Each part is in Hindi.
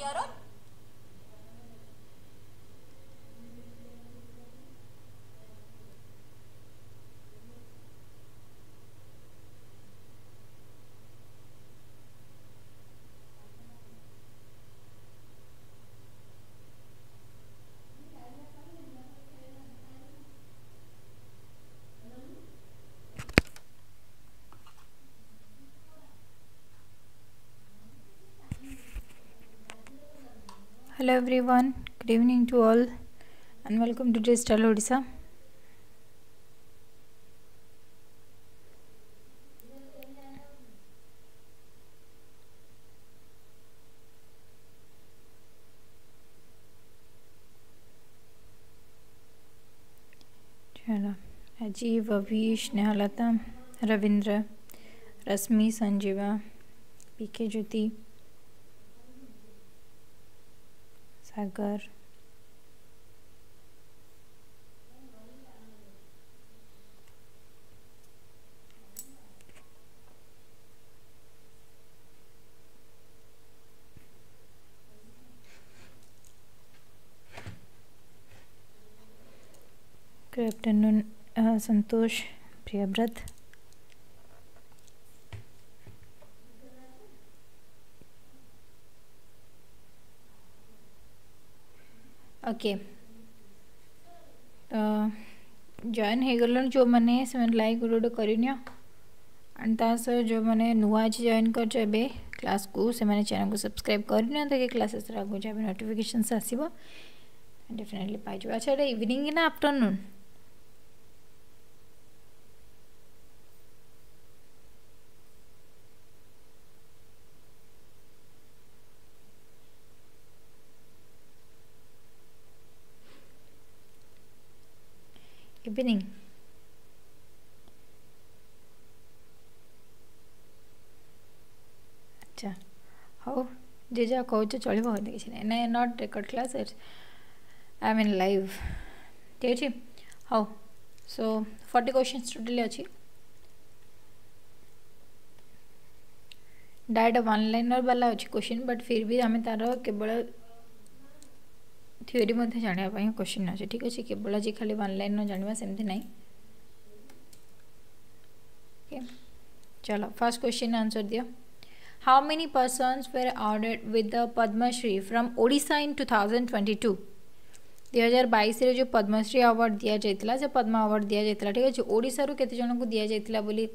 दिया hello everyone good evening to all and welcome to digital Odisha चलो अजीव अभीश नेहलता रविंद्र रश्मि संजीवा पीके ज्योति अगर good afternoon uh, Santosh Priyavrat okay जॉन हो गल जो मैंने से लाइक गोटे गोटे करनी तास जो मैंने नुआ अच्छे जॉन कर क्लास को से मैंने चैनल को सब्सक्राइब करनी क्लासेस आगे जहाँ नोटिफिकेसन आसवेटली पाइबा अच्छा इवनिंग ना आफ्टरनून spinning ଆଚ୍ଛା ହଉ ଯେ ଯାହା କହୁଛ ଚଳିବ ଏମିତି କିଛି ନାହିଁ ନାଇଁ not record class it's I mean live ଠିକ୍ ଅଛି ହଉ ସୋ ଫର୍ଟି କ୍ୱେଶ୍ଚନ୍ସ ଟୋଟାଲି ଅଛି डायरेक्ट वन लाइनर वाला अच्छे क्वेश्चन बट फिर भी आम तार केवल थीओरी जानापी क्वेश्चन अच्छे ठीक अच्छे केवल आज खाली वन लाइन न जानवा सेम चलो फास्ट क्वेश्चन आंसर दि how many persons were awarded with the Padmashri from ओडा इन टू टू ट्वेंटी 2022 2022 रे जो पद्मश्री अवार्ड दि जाता से पद्म अवार्ड दि जाता ठीक अच्छे ओडिशा रू के दि जाता बोली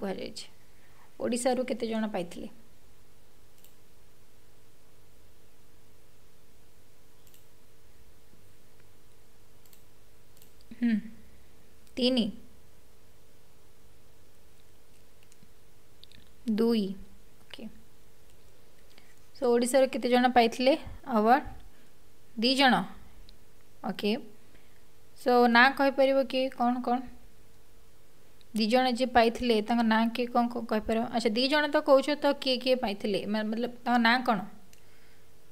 कहुशारू के जन तीन दुई ओके सो ओडार कतेज पाई अवार्ड दीज ओके सो ना कहीपर कि कौन कौन दीज जी पाई ना किए कौन कहपर अच्छा दीज तो कौ तो किए किए पाई मतलब ना कौन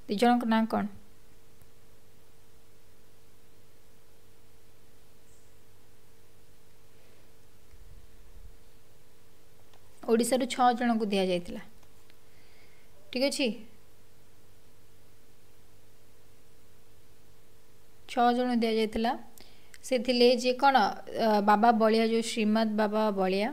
दीज ना कौन ଓଡ଼ିଶାରୁ ଛଅ ଜଣଙ୍କୁ ଦିଆଯାଇଥିଲା ଠିକ୍ ଅଛି ଛଅ ଜଣ ଦିଆଯାଇଥିଲା ସେ ଥିଲେ ଯେ କ'ଣ ବାବା ବଳିଆ ଯେଉଁ ଶ୍ରୀମଦ ବାବା ବଳିଆ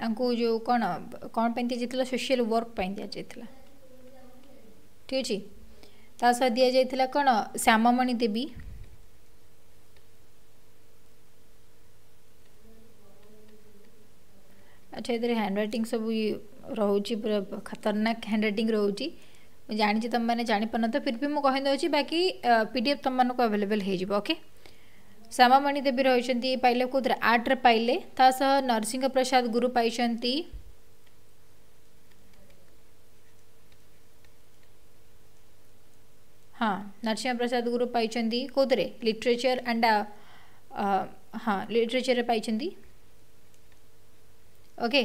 ତାଙ୍କୁ ଯେଉଁ କ'ଣ କ'ଣ ପାଇଁ ଦିଆଯାଇଥିଲା ସୋସିଆଲ ୱାର୍କ ପାଇଁ ଦିଆଯାଇଥିଲା ଠିକ୍ ଅଛି ତା ସହ ଦିଆଯାଇଥିଲା କ'ଣ ଶ୍ୟାମମଣି ଦେବୀ ଆଚ୍ଛା ଏଥିରେ ହ୍ୟାଣ୍ଡ ରାଇଟିଂ ସବୁ ରହୁଛି ପୁରା ଖତରନାକ ହ୍ୟାଣ୍ଡ ରାଇଟିଂ ରହୁଛି ମୁଁ ଜାଣିଛି ତୁମେମାନେ ଜାଣିପାରୁନଥିବ ଫିର୍ ବି ମୁଁ କହିଦେଉଛି ବାକି ପି ଡି ଏଫ୍ ତୁମମାନଙ୍କୁ ଆଭେଲେବଲ୍ ହେଇଯିବ ଓକେ ଶ୍ୟାମାମଣି ଦେବୀ ରହିଛନ୍ତି ପାଇଲେ କେଉଁଥିରେ ଆର୍ଟରେ ପାଇଲେ ତା ସହ ନରସିଂହ ପ୍ରସାଦ ଗୁରୁ ପାଇଛନ୍ତି ହଁ ନରସିଂହ ପ୍ରସାଦ ଗୁରୁ ପାଇଛନ୍ତି କେଉଁଥିରେ ଲିଟରେଚର୍ ଆଣ୍ଡ ହଁ ଲିଟରେଚର୍ରେ ପାଇଛନ୍ତି ఓకే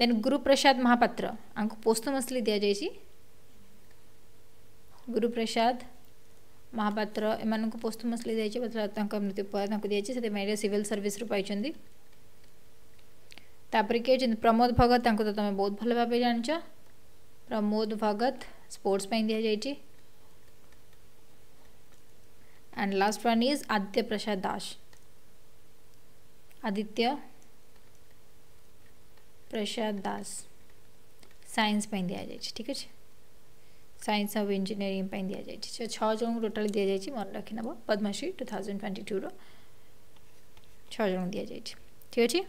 దెన్ గురుప్రసాద్ మహాపాత్ర ఆమెకు పోస్తుమస్లీ దియాజాయి గురుప్రసాద్ ମହାପାତ୍ର ଏମାନଙ୍କୁ ପୋଷ୍ଟମସଲି ଦିଆଯାଇଛି ତାଙ୍କ ମୃତ୍ୟୁ ପରେ ତାଙ୍କୁ ଦିଆଯାଇଛି ସେଥିପାଇଁ ସିଭିଲ ସର୍ଭିସରୁ ପାଇଛନ୍ତି ତାପରେ କିଏ ଅଛନ୍ତି ପ୍ରମୋଦ ଭଗତ ତାଙ୍କୁ ତ ତୁମେ ବହୁତ ଭଲ ଭାବେ ଜାଣିଛ ପ୍ରମୋଦ ଭଗତ ସ୍ପୋର୍ଟ୍ସ ପାଇଁ ଦିଆଯାଇଛି and last one is Aditya Prasad Das Aditya Prasad Das science ପାଇଁ ଦିଆଯାଇଛି ଠିକ୍ ଅଛି ସାଇନ୍ସ ଆଉ ଇଞ୍ଜିନିୟରିଂ ପାଇଁ ଦିଆଯାଇଛି ଛଅ ଜଣଙ୍କୁ ଟୋଟାଲ୍ ଦିଆଯାଇଛି ମନେ ରଖିନେବ ପଦ୍ମଶ୍ରୀ ଟୁ ଥାଉଜେଣ୍ଡ ଟ୍ୱେଣ୍ଟି ଟୁର ଛଅ ଜଣଙ୍କୁ ଦିଆଯାଇଛି ଠିକ୍ ଅଛି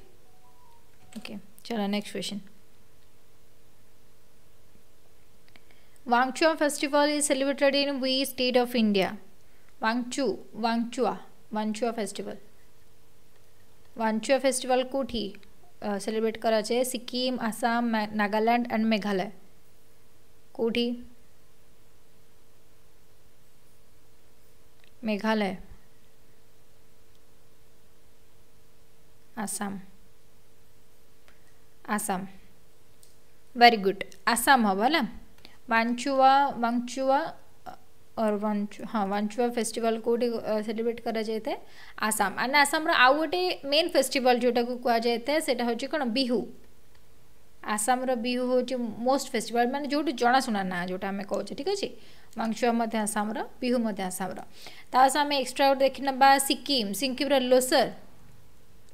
ଓକେ ଚାଲ next question Wangchua festival is celebrated in which state of India? Wangchu, Wangchua, Wangchua festival. Wangchua festival कोठी सेलिब्रेट कराचे सिक्किम आसाम नागालैंड एंड मेघालय कोठी मेघालय आसाम आसाम वेरी गुड आसाम हम है वांचुआ वांगचुआ और वंच हाँ वंचुआ फेस्टिवल कौट सेलिब्रेट कर आसाम एंड आसाम आउ गोटे मेन फेस्टिवल जोटा को क्या हूँ कौन बिहू आसाम बिहू हूँ मोस्ट फेस्टिवल मैंने जो जनाशुना ना जो कौचे ठीक अच्छे वंशुआ आसाम बिहू मैं आसाम तमें एक्सट्रा गोटे देखने सिक्किम सिक्किम लोसर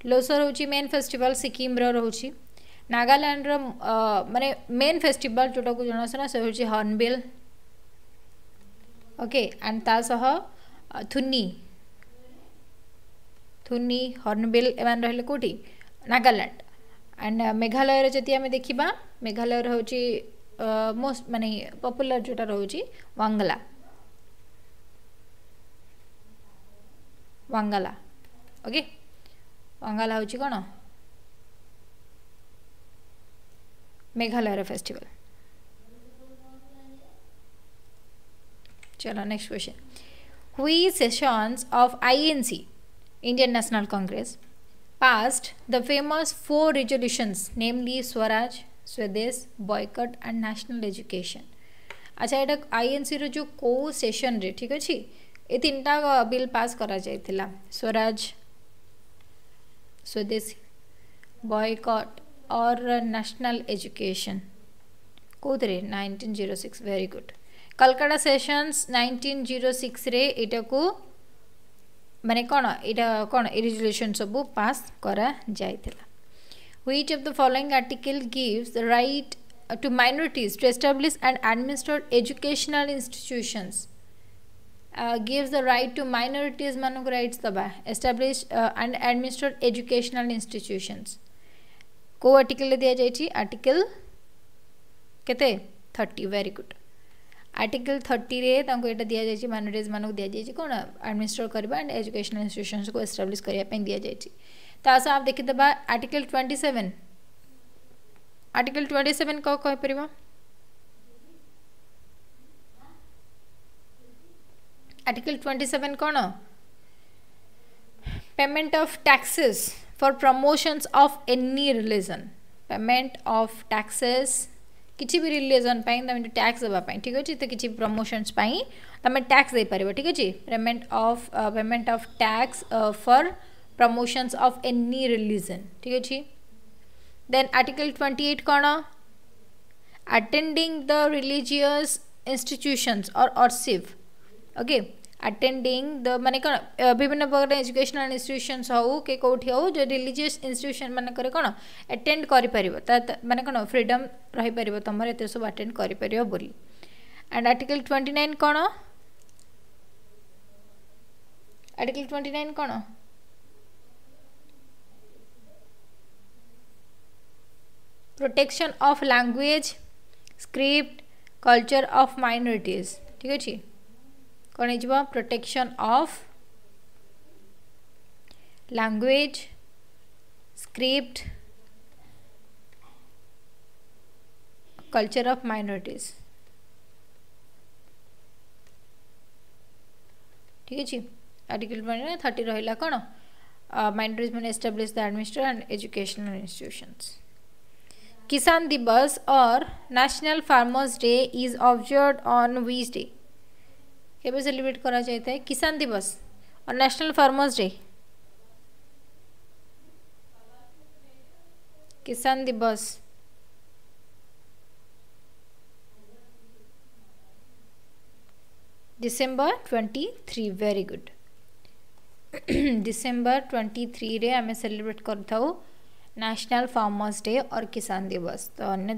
लोसर हूँ मेन फेस्टिवल सिक्किम रोच नागालैंड रे मेन फेस्टिवल जोटा को जनाशुना से हूँ हर्णबिल ओके एंड तासह थुनी थुनी हर्णबिल एମାନେ ରହିଲେ କେଉଁଠି ନାଗାଲାଣ୍ଡ ଆଣ୍ଡ ମେଘାଳୟରେ ଯଦି ଆମେ ଦେଖିବା ମେଘାଳୟରେ ହେଉଛି ମୋଷ୍ଟ ମାନେ ପପୁଲାର ଯେଉଁଟା ରହୁଛି ୱାଙ୍ଗଲା ୱାଙ୍ଗାଲା ଓକେ ୱାଙ୍ଗାଲା ହେଉଛି କ'ଣ ମେଘାଳୟର ଫେଷ୍ଟିଭାଲ चलो next question which sessions of the Indian National Congress passed the famous four resolutions namely Swaraj Swadesh boycott and national education अच्छा ये आईएनसी रो कौ को सेशन रे ठीक अच्छे ये तीन टाइम बिल पास करा जाता स्वराज स्वदेश बॉयकट और नेशनल एजुकेशन कौन nineteen zero six very good Calcutta session nineteen zero six यटा को मानने कौन यहाँ रिजल्यूशन सब पास करा जाएगा which of the following article gives right to minorities to establish and administrate educational institutions gives the right to minorities मान रईट्स दबा establish and administrate educational institutions कौ आर्टिकल दि जाइए आर्टिकल के thirty very good article thirty एटा दि मानोरीज मान दि कौन आडमिनिस्ट्रेट करवा एंड एजुकेशनल इन्यूट्यूशन को एस्टाब्लीश करने दि जा आप देखीदे article twenty seven article twenty seven कौन कहपर आर्टिकल ट्वेंटी सेवेन कौन payment of taxes for promotions of any religion payment of taxes किसी भी रिलेसन तुम टैक्स देवाई ठीक अच्छे तो किसी प्रमोशन तुम टैक्स दे पार ठीक अच्छे payment of payment of tax for promotion of any religion ठीक अच्छे देन आर्टिकल ट्वेंटी एट कौन आटेडिंग द रिलीजिस् इनट्यूशन और अर्सीव ओके ଆଟେଣ୍ଡିଂ ଦ ମାନେ କ'ଣ ବିଭିନ୍ନ ପ୍ରକାର ଏଜୁକେସନାଲ୍ ଇନଷ୍ଟିଟ୍ୟୁସନ୍ସ ହେଉ କି କେଉଁଠି ହେଉ ଯେଉଁ ରିଲିଜିୟସ୍ ଇନଷ୍ଟିଟ୍ୟୁସନ୍ ମାନଙ୍କରେ କ'ଣ ଆଟେଣ୍ଡ କରିପାରିବ ତା ମାନେ କ'ଣ ଫ୍ରିଡ଼ମ୍ ରହିପାରିବ ତୁମର ଏତେ ସବୁ ଆଟେଣ୍ଡ କରିପାରିବ ବୋଲି ଆଣ୍ଡ ଆର୍ଟିକଲ୍ ଟ୍ୱେଣ୍ଟି ନାଇନ୍ କ'ଣ ଆର୍ଟିକଲ୍ ଟ୍ୱେଣ୍ଟି ନାଇନ୍ କ'ଣ protection of language script culture of minorities ठीक अच्छे କ'ଣ ହେଇଯିବ protection of language script culture of minorities ठीक अच्छे आर्टिकल थर्टी रहा कौन माइनोरीज uh, मैंने establish the administer and educational institutions Kisan Diwas और national farmers day is observe on which day एवं सेलिब्रेट করা যাইতায় কিষান और national farmers day Kisan Diwas December twenty three very good December twenty three रे आम सेलिब्रेट करूँ नेशनल फार्मर्स डे और किसान दिवस तो अन्य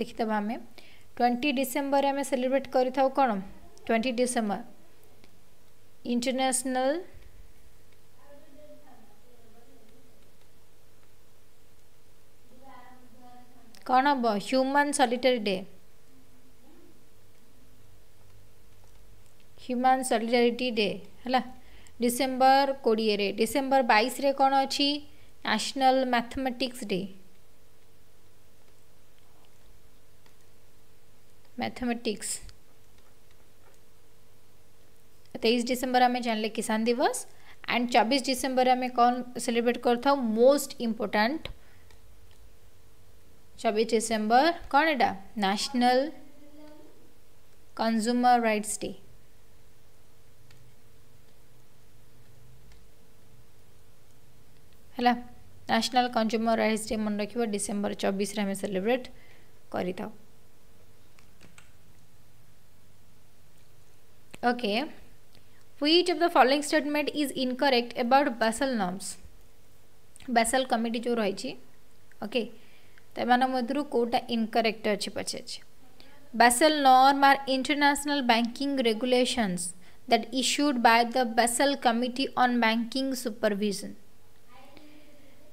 देखी आम ट्वेंटी डिसेम्बर आम सेलिब्रेट करूँ कौन ट्वेंटी डिसम्बर इंटरनेशनल कौन हम human solitary day human solidarity day है डिसेम्बर कोड़े डिसेम्बर बैस कौन अच्छी नेशनल मैथमेटिक्स डे मैथमेटिक्स तेईस डिसेम्बर आम जान किसान दिवस एंड चौबीस डिसेम्बर आम कौन सेलिब्रेट कर मोस्ट इम्पोर्टाट चौबीस डिसेम्बर कौन एटा national consumer rights day national consumer rights day मन ମନେ डिसेम्बर ଡିସେମ୍ବର आम सेलिब्रेट कर okay okay. Which of the following statement is incorrect about Basel norms? Basel committee जो रही okay? तो मध्य कौटा incorrect अच्छे पचार Basel norm are international banking regulations that issued by the Basel Committee on Banking Supervision.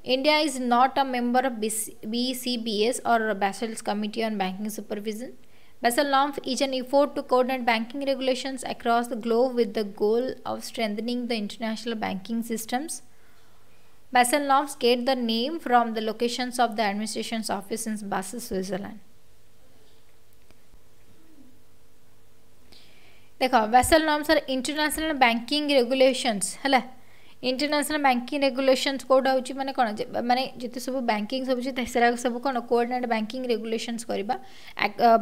India is not a member of BCBS or Basel's Committee on Banking Supervision. Basel norms is an effort to coordinate banking regulations across the globe with the goal of strengthening the international banking systems. Basel norms get the name from the locations of the administration's office in Basel, Switzerland. देखो Basel norms are international banking regulations, है इंटरनेशनल बैंकिंग रेगुलेशन कौट हूँ मैंने कौन मैंने जिते सब बैंकिंग सब सब कौन कोअर्डनेट बैंकिंग रेगुलेशन करवा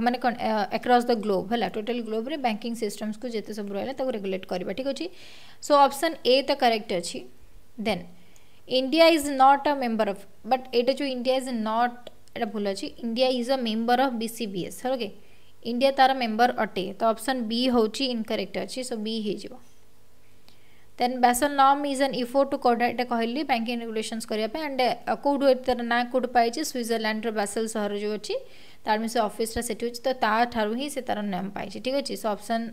मैंने कौन एक्रस् द ग्लोब है टोटाल ग्लोब्रे बैंकिंग सिस्टम्स को जिते सब रहा है रेगुलेट करवा ठीक अच्छे सो अपसन ए तो करेक्ट अच्छी then India is not a member of but एटा जो इंडिया इज नट ये भूल अच्छी India is a member of B B C S okay India तार मेम्बर अटे तो ऑप्शन बी हूँ इनकरेक्ट अच्छे सो बी हो then basel norm is an effort to coordinate kahili banking regulations kariya and code uh, eta na code pai chi switzerland ro basel sahar jo achi office is set hoichi to ta tharu hi se tar naam pai chi thik achi so option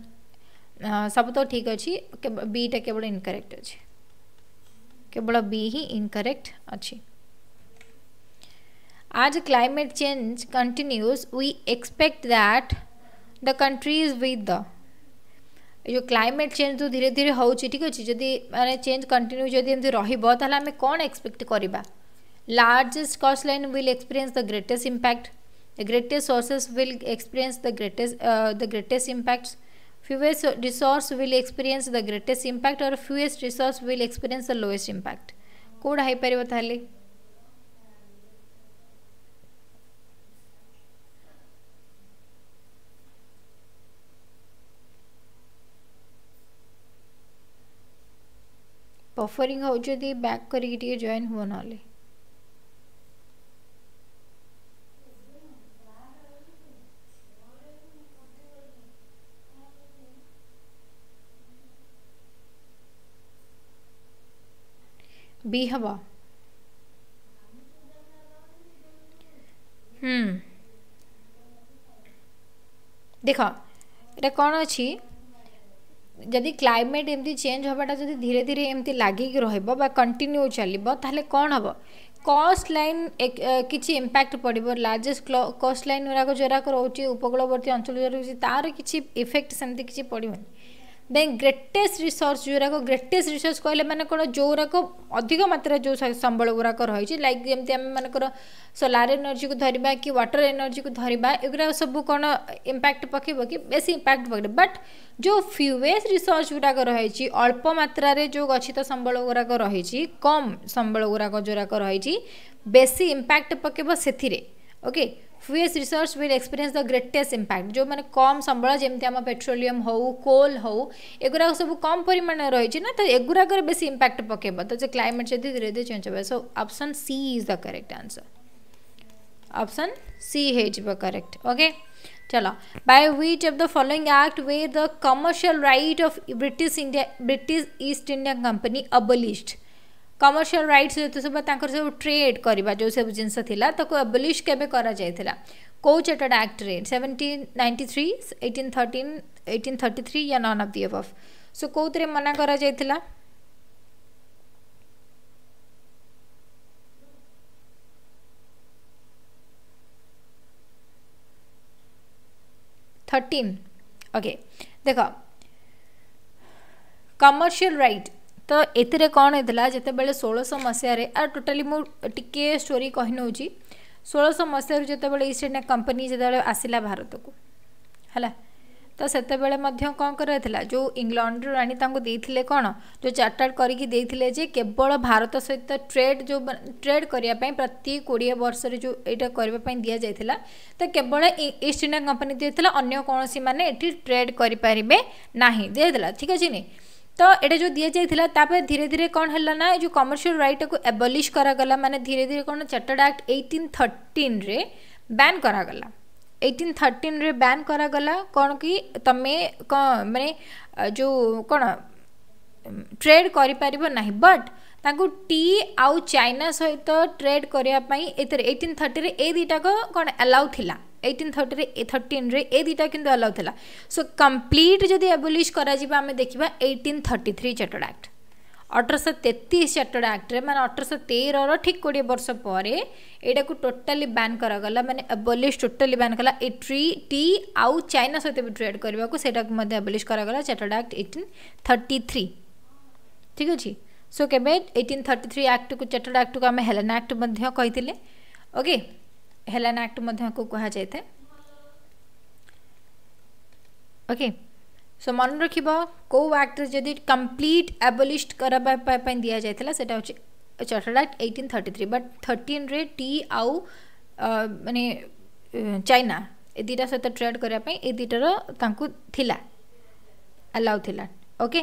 uh, sab to thik achi ke b ta incorrect achi b hi incorrect achi as climate change continues we expect that the countries with the जो क्लाइमेट चेंज तो धीरे धीरे हो ठीक अच्छे जदि मैंने चेंज कंटिन्यू जो एम रहा आम कौन एक्सपेक्ट करवा largest coastline will experience the greatest impact the greatest sources will experience the greatest the greatest impact fewest resource will experience the greatest impact और fewest resource will experience the lowest impact कौटा हो पार्बे बफरिंग हो जो दी बैक करी टी जॉइन हो नाले बी हवा हम्म देखा रे कौन अच्छी ଯଦି କ୍ଲାଇମେଟ୍ ଏମିତି ଚେଞ୍ଜ ହେବାଟା ଯଦି ଧୀରେ ଧୀରେ ଏମିତି ଲାଗିକି ରହିବ ବା କଣ୍ଟିନ୍ୟୁ ଚାଲିବ ତାହେଲେ କ'ଣ ହେବ କଷ୍ଟ ଲାଇନ୍ କିଛି ଇମ୍ପାକ୍ଟ ପଡ଼ିବ ଲାର୍ଜେଷ୍ଟ କଷ୍ଟ ଲାଇନ୍ ଗୁଡ଼ାକ ଯେଉଁଗୁଡ଼ାକ ରହୁଛି ଉପକୂଳବର୍ତ୍ତୀ ଅଞ୍ଚଳ ଯେଉଁଗୁଡ଼ାକ ରହୁଛି ତା'ର କିଛି ଇଫେକ୍ଟ ସେମିତି କିଛି ପଡ଼ିବନି ଦେନ୍ ଗ୍ରେଟେଷ୍ଟ ରିସର୍ଚ୍ଚ ଯେଉଁଗୁରାକ ଗ୍ରେଟେଷ୍ଟ ରିସର୍ଚ୍ଚ କହିଲେ ମାନେ କ'ଣ ଯେଉଁଗୁରାକ ଅଧିକ ମାତ୍ରାରେ ଯେଉଁ ସମ୍ବଳ ଗୁରାକ ରହିଛି ଲାଇକ୍ ଯେମିତି ଆମେ ମାନଙ୍କର ସୋଲାର ଏନର୍ଜିକୁ ଧରିବା କି ୱାଟର ଏନର୍ଜିକୁ ଧରିବା ଏଗୁଡ଼ାକ ସବୁ କ'ଣ ଇମ୍ପାକ୍ଟ ପକାଇବ କି ବେଶୀ ଇମ୍ପାକ୍ଟ ପକାଇବ ବଟ୍ ଯେଉଁ ଫ୍ୟୁଏସ୍ ରିସର୍ଚ୍ଚ ଗୁଡ଼ାକ ରହିଛି ଅଳ୍ପ ମାତ୍ରାରେ ଯେଉଁ ଗଛିତ ସମ୍ବଳ ଗୁଡ଼ାକ ରହିଛି କମ୍ ସମ୍ବଳ ଗୁଡ଼ାକ ଯେଉଁଗୁରାକ ରହିଛି ବେଶୀ ଇମ୍ପାକ୍ଟ ପକାଇବ ସେଥିରେ okay fewest research will experience the greatest impact ଯେଉଁମାନେ କମ୍ ସମ୍ବଳ ଯେମିତି ଆମ ପେଟ୍ରୋଲିୟମ୍ ହେଉ କୋଲ୍ ହେଉ ଏଗୁଡ଼ାକ ସବୁ କମ୍ ପରିମାଣରେ ରହିଛି ନା ତ ଏଗୁଡ଼ାକରେ ବେଶୀ ଇମ୍ପାକ୍ଟ ପକାଇବ ତ ଯେ କ୍ଲାଇମେଟ୍ ଯଦି ଧୀରେ ଧୀରେ ଚେଞ୍ଜ ହେବ so option C is the correct answer option C ହେଇଯିବ କରେକ୍ଟ ଓକେ चलो by which of the following act were the commercial right of British India British East India Company abolished commercial rights ଯେତେ ସବୁ ତାଙ୍କର ସବୁ ଟ୍ରେଡ୍ କରିବା ଯେଉଁ ସବୁ ଜିନିଷ ଥିଲା ତାକୁ ଆବଲିଶ୍ କେବେ କରାଯାଇଥିଲା କେଉଁ ଚାର୍ଟର୍ଡ ଆକ୍ଟରେ seventeen ninety three eighteen thirteen eighteen thirty three ୟା none of the above so କେଉଁଥିରେ ମନା କରାଯାଇଥିଲା थर्टीन ओके देखो कमर्शियल राइट ତ ଏଥିରେ କ'ଣ ହେଇଥିଲା ଯେତେବେଳେ ଷୋହଳଶହ ମସିହାରେ ଆର୍ ଟୋଟାଲି ମୁଁ ଟିକିଏ ଷ୍ଟୋରୀ କହି ନେଉଛି ଷୋହଳଶହ ମସିହାରୁ ଯେତେବେଳେ ଇଷ୍ଟ ଇଣ୍ଡିଆ କମ୍ପାନୀ ଯେତେବେଳେ ଆସିଲା ଭାରତକୁ ହେଲା ତ ସେତେବେଳେ ମଧ୍ୟ କ'ଣ କରାଯାଇଥିଲା ଯେଉଁ ଇଂଲଣ୍ଡରୁ ରାଣୀ ତାଙ୍କୁ ଦେଇଥିଲେ କ'ଣ ଯେଉଁ ଚାର୍ଟାର୍ଡ କରିକି ଦେଇଥିଲେ ଯେ କେବଳ ଭାରତ ସହିତ ଟ୍ରେଡ୍ ଯେଉଁ ଟ୍ରେଡ୍ କରିବା ପାଇଁ ପ୍ରତି କୋଡ଼ିଏ ବର୍ଷରେ ଯେଉଁ ଏଇଟା କରିବା ପାଇଁ ଦିଆଯାଇଥିଲା ତ କେବଳ ଇଷ୍ଟ ଇଣ୍ଡିଆ କମ୍ପାନୀ ଦେଇଥିଲା ଅନ୍ୟ କୌଣସି ମାନେ ଏଠି ଟ୍ରେଡ୍ କରିପାରିବେ ନାହିଁ ଦିଆଯାଇଥିଲା ଠିକ୍ ଅଛି ନି তো এটা যে দিয়ে যাই তাপরে ধীরে ধীরে কোণ হল না এই যে কমর্সিয়াল রাইট টাকু এবলিশ করা গলা মানে ধীরে ধীরে কোণ চার্টার্ড আক্ট এইটিন থর্টিন রে ব্যান করা গলা এইটিন থর্টিন রে ব্যান করা গলা কোণ কি তুমি মানে যে কোণ ট্রেড করিপারিব না বট ତାଙ୍କୁ ଟି ଆଉ ଚାଇନା ସହିତ ଟ୍ରେଡ୍ କରିବା ପାଇଁ ଏଥିରେ ଏଇଟିନ୍ ଥର୍ଟିରେ ଏଇ ଦୁଇଟାକ କ'ଣ ଆଲାଉ ଥିଲା এইটিন থর্টিরে থর্টিন্রে এ দুইটা কিন্তু আলাউ লা সো কমপ্লিট যদি আবলিশ করা আমি দেখা eighteen thirty three chartered act ଅଠରଶହ ତେତିଶ ଚାର୍ଟର୍ଡ଼ ଆକ୍ଟରେ ମାନେ ଅଠରଶହ ତେରର ଠିକ୍ କୋଡ଼ିଏ ବର୍ଷ ପରେ ଏଇଟାକୁ ଟୋଟାଲି ବ୍ୟାନ୍ କରାଗଲା ମାନେ ଆବୋଲିଶ୍ ଟୋଟାଲି ବ୍ୟାନ୍ କଲା ଏ ଟ୍ରି ଟି ଆଉ ଚାଇନା ସହିତ ବି ଟ୍ରେଡ୍ କରିବାକୁ ସେଇଟାକୁ ମଧ୍ୟ ଆବୋଲିଶ୍ କରାଗଲା chartered act eighteen thirty three ଠିକ୍ ଅଛି ସୋ କେବେ ଏଇଟିନ୍ ଥର୍ଟି ଥ୍ରୀ ଆକ୍ଟକୁ ଚାର୍ଟର୍ଡ଼ ଆକ୍ଟକୁ ଆମେ ହେଲେନ୍ ଆକ୍ଟ ମଧ୍ୟ କହିଥିଲେ ଓକେ हेलान आक्ट कहा जाए ओके सो मन रखी आक्ट जदि कंप्लीट एबलीस्ट कर दि जाता से chartered act eighteen thirty three but thirteen टी आउ मानने चाइना ए दुटा सहित ट्रेड करने दुटार अलाउ थी okay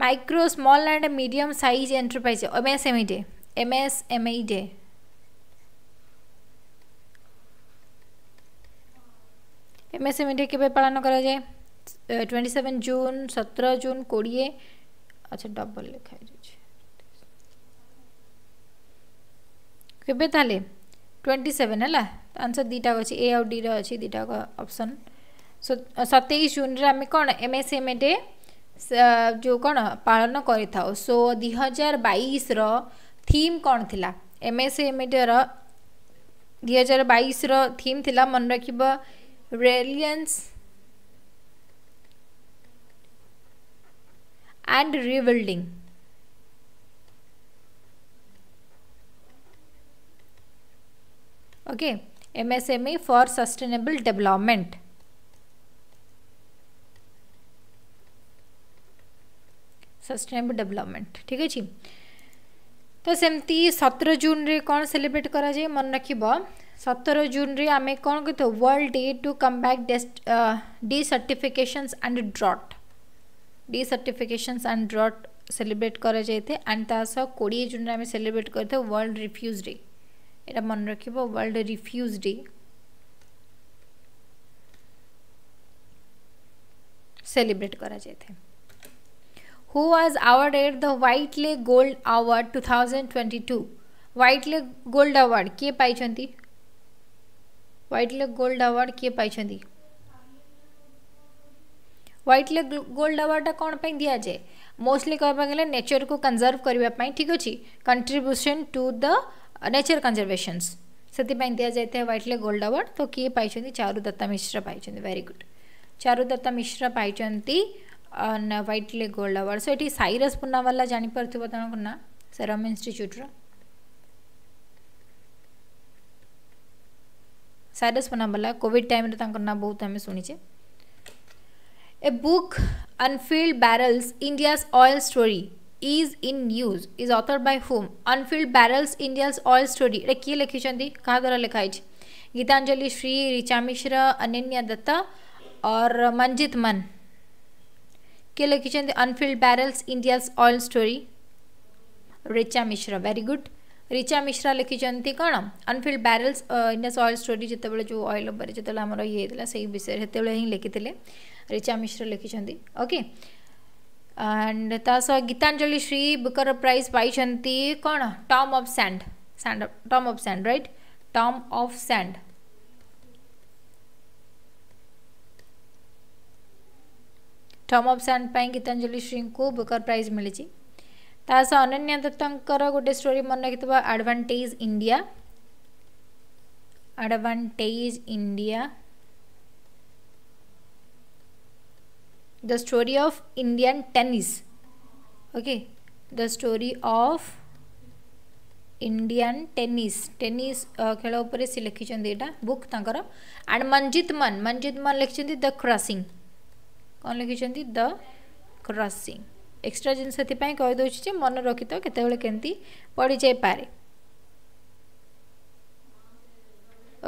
micro small and medium size enterprise M S M D MSME Day. MSME day पालन कराए ट्वेंटी सेवेन जून सतर जून कोड़े अच्छा डबल लिखाई केवे ताले ट्वेंटी सेवेन है आंसर दुटा अच्छे ए आउ डी अच्छी दुटा ऑप्शन सो सतैश जून आम कौन एमएसएमई डे जो कौन पालन करो दो हजार बैश र थीम कौन एम एस एम दुई हजार बैस थीम थी मन रख एंड रिबिल्डिंग ओके ई for sustainable development sustainable development ठीक है जी तो सेमती सतर जून रे कौन सेलिब्रेट करा जाए मन रख सतर जून रे आम कौन कर world day to combat desertification and drought desertification and drought celebrate करा जाए थे एंड तास कोड़े जून आम सेलिब्रेट कर वर्ल्ड रिफ्यूज डे ये मन रख वर्ल्ड रिफ्यूज डे सेलिब्रेट करा जाए थे who was awarded the Whiteley Gold Award 2022. Whiteley Gold Award କିଏ ପାଇଛନ୍ତି Whiteley Gold Award କିଏ ପାଇଛନ୍ତି व्हाइटले गोल्ड आवार्डटा କ'ଣ ପାଇଁ ଦିଆଯାଏ ମୋଷ୍ଟଲି କହିବାକୁ ଗଲେ ନେଚରକୁ କନଜର୍ଭ କରିବା ପାଇଁ ଠିକ୍ ଅଛି contribution to the nature conservations ସେଥିପାଇଁ ଦିଆଯାଇଥାଏ ହ୍ୱାଇଟଲେ ଗୋଲ୍ଡ ଆୱାର୍ଡ଼ ତ କିଏ ପାଇଛନ୍ତି ଚାରୁଦତ୍ତା ମିଶ୍ର ପାଇଛନ୍ତି ଭେରି ଗୁଡ଼୍ ଚାରୁଦତ୍ତା ମିଶ୍ର ପାଇଛନ୍ତି अन् Whitley gold award so ये सैरस पुनावाला जापार तेनालीना सेरम इनट्यूट्र सैरस पुनावाला कॉविड टाइम ना बहुत आम शुणी a book unfilled barrels India oil story is in news is author by whom unfilled barrels India oil story किए लिखिं क्या द्वारा लिखाई गीतांजलि श्री ऋचा मिश्र अनन्या दत्ता और मंजित मन के location the unfilled barrels India's oil story Richa Mishra very good Richa Mishra ଲେଖିଛନ୍ତି କ'ଣ unfilled barrels India's oil story ଯେତେବେଳେ ଯେଉଁ ଅଏଲ୍ ଉପରେ ଯେତେବେଳେ ଆମର ଇଏ ହେଇଥିଲା ସେଇ ବିଷୟରେ ସେତେବେଳେ ହିଁ ଲେଖିଥିଲେ ରିଚା ମିଶ୍ର ଲେଖିଛନ୍ତି ଓକେ ଆଣ୍ଡ ତା ସହ ଗୀତାଞ୍ଜଳି ଶ୍ରୀ ବୁକର ପ୍ରାଇଜ୍ ପାଇଛନ୍ତି କ'ଣ tomb of sand sand tomb of sand right tomb of sand ଠମ ଅବସାନ ପାଇଁ ଗୀତାଞ୍ଜଳି ଶ୍ରୀଙ୍କୁ ବୁକର ପ୍ରାଇଜ୍ ମିଳିଛି ତା ସହ ଅନନ୍ୟା ଦତ୍ତଙ୍କର ଗୋଟେ ଷ୍ଟୋରି ମନେ ରଖିଥିବ advantage India advantage India the story of Indian tennis okay the story of Indian tennis tennis खेल उपर से लिखिं बुक तर एंड मंजित मन मंजित मन लिखिं द क्रसिंग कौन लिखी द क्रसिंग एक्सट्रा जिनस कहीदे मन रखित केमी पड़ जाए पारे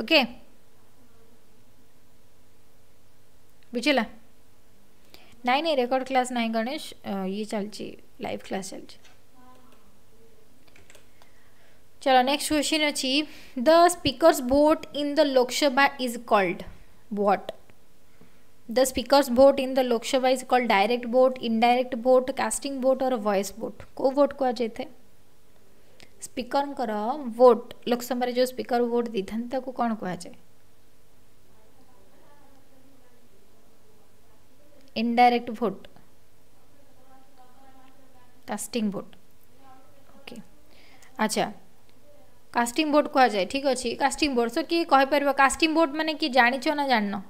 ओके बुझला ना नहीं रेकर्ड क्लास ना गणेश ये चलती लाइव क्लास चल चलो नेक्स्ट क्वेश्चन अच्छी the speakers vote in the Lok Sabha is called what the speakers vote in the Lok Sabha is called direct vote indirect vote casting vote और वॉइस वोट को वोट अच्छा. कह जाए थे स्पीकर वोट लोकसभा जो स्पीकर वोट दी था कौन कह जाए indirect vote casting vote okay अच्छा कास्टिंग वोट कह जाए ठीक अच्छे कास्टिंग वोट सो किए कहीपर कास्टिंग वोट मैंने किए जाच ना जानना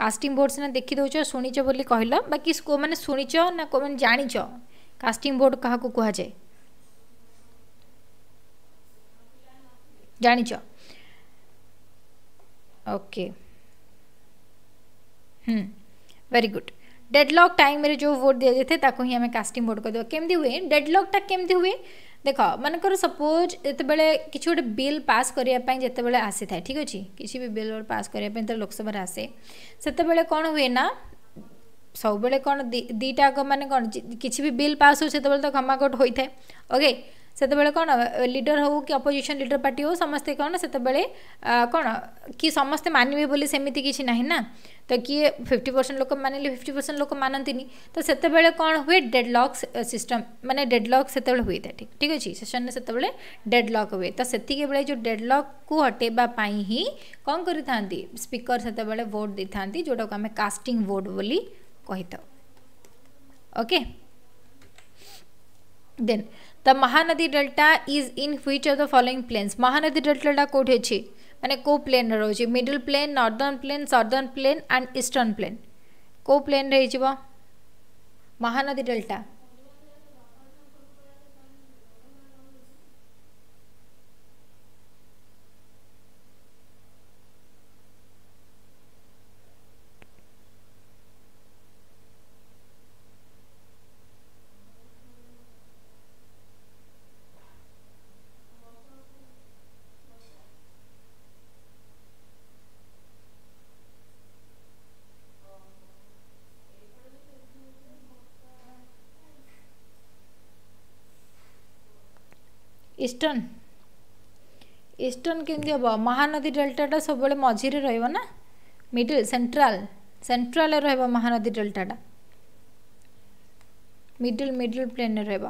କାଷ୍ଟିଂ ବୋର୍ଡ଼ ସିନା ଦେଖିଦେଉଛ ଶୁଣିଛ ବୋଲି କହିଲ ବାକି କେଉଁମାନେ ଶୁଣିଛ ନା କେଉଁମାନେ ଜାଣିଛ କାଷ୍ଟିଂ ବୋର୍ଡ଼ କାହାକୁ କୁହାଯାଏ ଜାଣିଛ okay very good deadlock time में जो वोट दिया जाए ताको ही आम कास्टिंग बोर्ड कर दे केमती हुए डेडलॉकटा केमती हुए ଦେଖ ମନେକର ସପୋଜ୍ ଯେତେବେଳେ କିଛି ଗୋଟେ ବିଲ୍ ପାସ୍ କରିବା ପାଇଁ ଯେତେବେଳେ ଆସିଥାଏ ଠିକ୍ ଅଛି କିଛି ବି ବିଲ୍ ଗୋଟେ ପାସ୍ କରିବା ପାଇଁ ଯେତେବେଳେ ଲୋକସଭାରେ ଆସେ ସେତେବେଳେ କ'ଣ ହୁଏ ନା ସବୁବେଳେ କ'ଣ ଦୁଇଟା ଆଗ ମାନେ କ'ଣ କିଛି ବି ବିଲ୍ ପାସ୍ ହେଉଛି ସେତେବେଳେ ତ କ୍ଷମାକୋଟ ହୋଇଥାଏ ଓକେ से कौन लिडर हो कि अपोजिशन लिडर पार्टी हो समस्ते कौन से कौन कि समस्ते मानवे बोली सेमती किसी ना ना तो किए फिफ्टी परसेंट लोक मान ली फिफ्टी परसेंट लोक मानती तो से कौन हुए डेडलक् सिस्टम मानते डेडलक् से हुए था ठीक ठीक अच्छे सेसन में से डेडलक् हुए तो से जो डेडलक् को हटेबापी ही कौन कर स्पीकर से भोट दे था जोटा को आम कास्टिंग भोट बोली कही था okay okay. Then the Mahanadi delta is in which of the following plains Mahanadi डेल्टाटा कौटे अच्छी मैंने को प्लेन रोचे middle plain northern plain southern plain and eastern plain को प्लेन रही महानदी डेल्टा ଇଷ୍ଟର୍ଣ୍ଣ ଇଷ୍ଟର୍ଣ୍ଣ କେମିତି ହେବ ମହାନଦୀ ଡେଲ୍ଟାଟା ସବୁବେଳେ ମଝିରେ ରହିବ ନା ମିଡିଲ୍ ସେଣ୍ଟ୍ରାଲ୍ ସେଣ୍ଟ୍ରାଲ୍ରେ ରହିବ ମହାନଦୀ ଡେଲ୍ଟାଟା ମିଡିଲ୍ ମିଡିଲ୍ ପ୍ଲେନ୍ରେ ରହିବ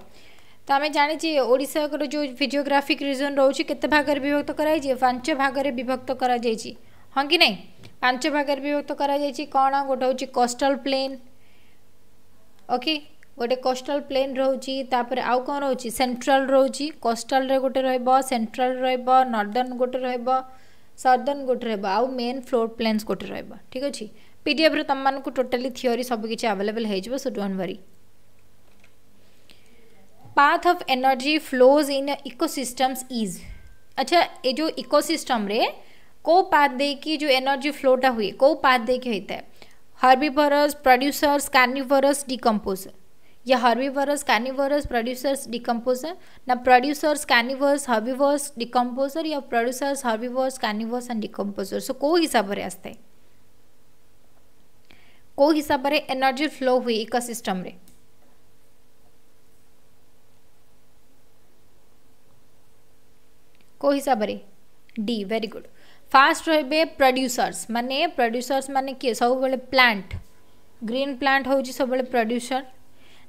ତ ଆମେ ଜାଣିଛେ ଓଡ଼ିଶାର ଯେଉଁ ଫିଜିଓଗ୍ରାଫିକ୍ ରିଜନ୍ ରହୁଛି କେତେ ଭାଗରେ ବିଭକ୍ତ କରାଯାଇଛି ପାଞ୍ଚ ଭାଗରେ ବିଭକ୍ତ କରାଯାଇଛି ହଁ କି ନାହିଁ ପାଞ୍ଚ ଭାଗରେ ବିଭକ୍ତ କରାଯାଇଛି କ'ଣ ଗୋଟେ ହେଉଛି କୋଷ୍ଟାଲ୍ ପ୍ଲେନ୍ ଓକେ गोटे कोस्टल प्लेन रोची तापर आउ कौन रोच सेट्राल रोच कोस्टाल गोटे रेट्राल रर्दर्ण गोटे रदर्ण गोटे रु मेन फ्लोर प्लेन्स गोटे रीक अच्छे पीडीएफ तुम मानक टोटाली थीओरी सबकि आवेलेबल हो सो डोट worry path of energy flows in ecosystems is अच्छा ये जो इकोसिस्टम रे को पाथ दे कि जो एनर्जी फ्लोटा हुए को पाथ दे कि होता है हर्बिभरस प्रड्यूसर्स कार्निभरस या हर्बीवरस कैनिवरस प्रोड्यूसर्स डिकम्पोजर ना प्रोड्यूसर्स कैनिवर्स हर्बीवर्स डिकम्पोजर या producers herbivores carnivores and decomposer so कौ हिसाब आसता है को हिसाब से एनर्जी फ्लो हुए इकोसिस्टम रे को हिसाब से डी वेरी गुड फास्ट रे प्रड्यूसर्स माने प्रड्यूसर्स माने किए सब प्लांट ग्रीन प्लांट हूँ सब प्रड्यूसर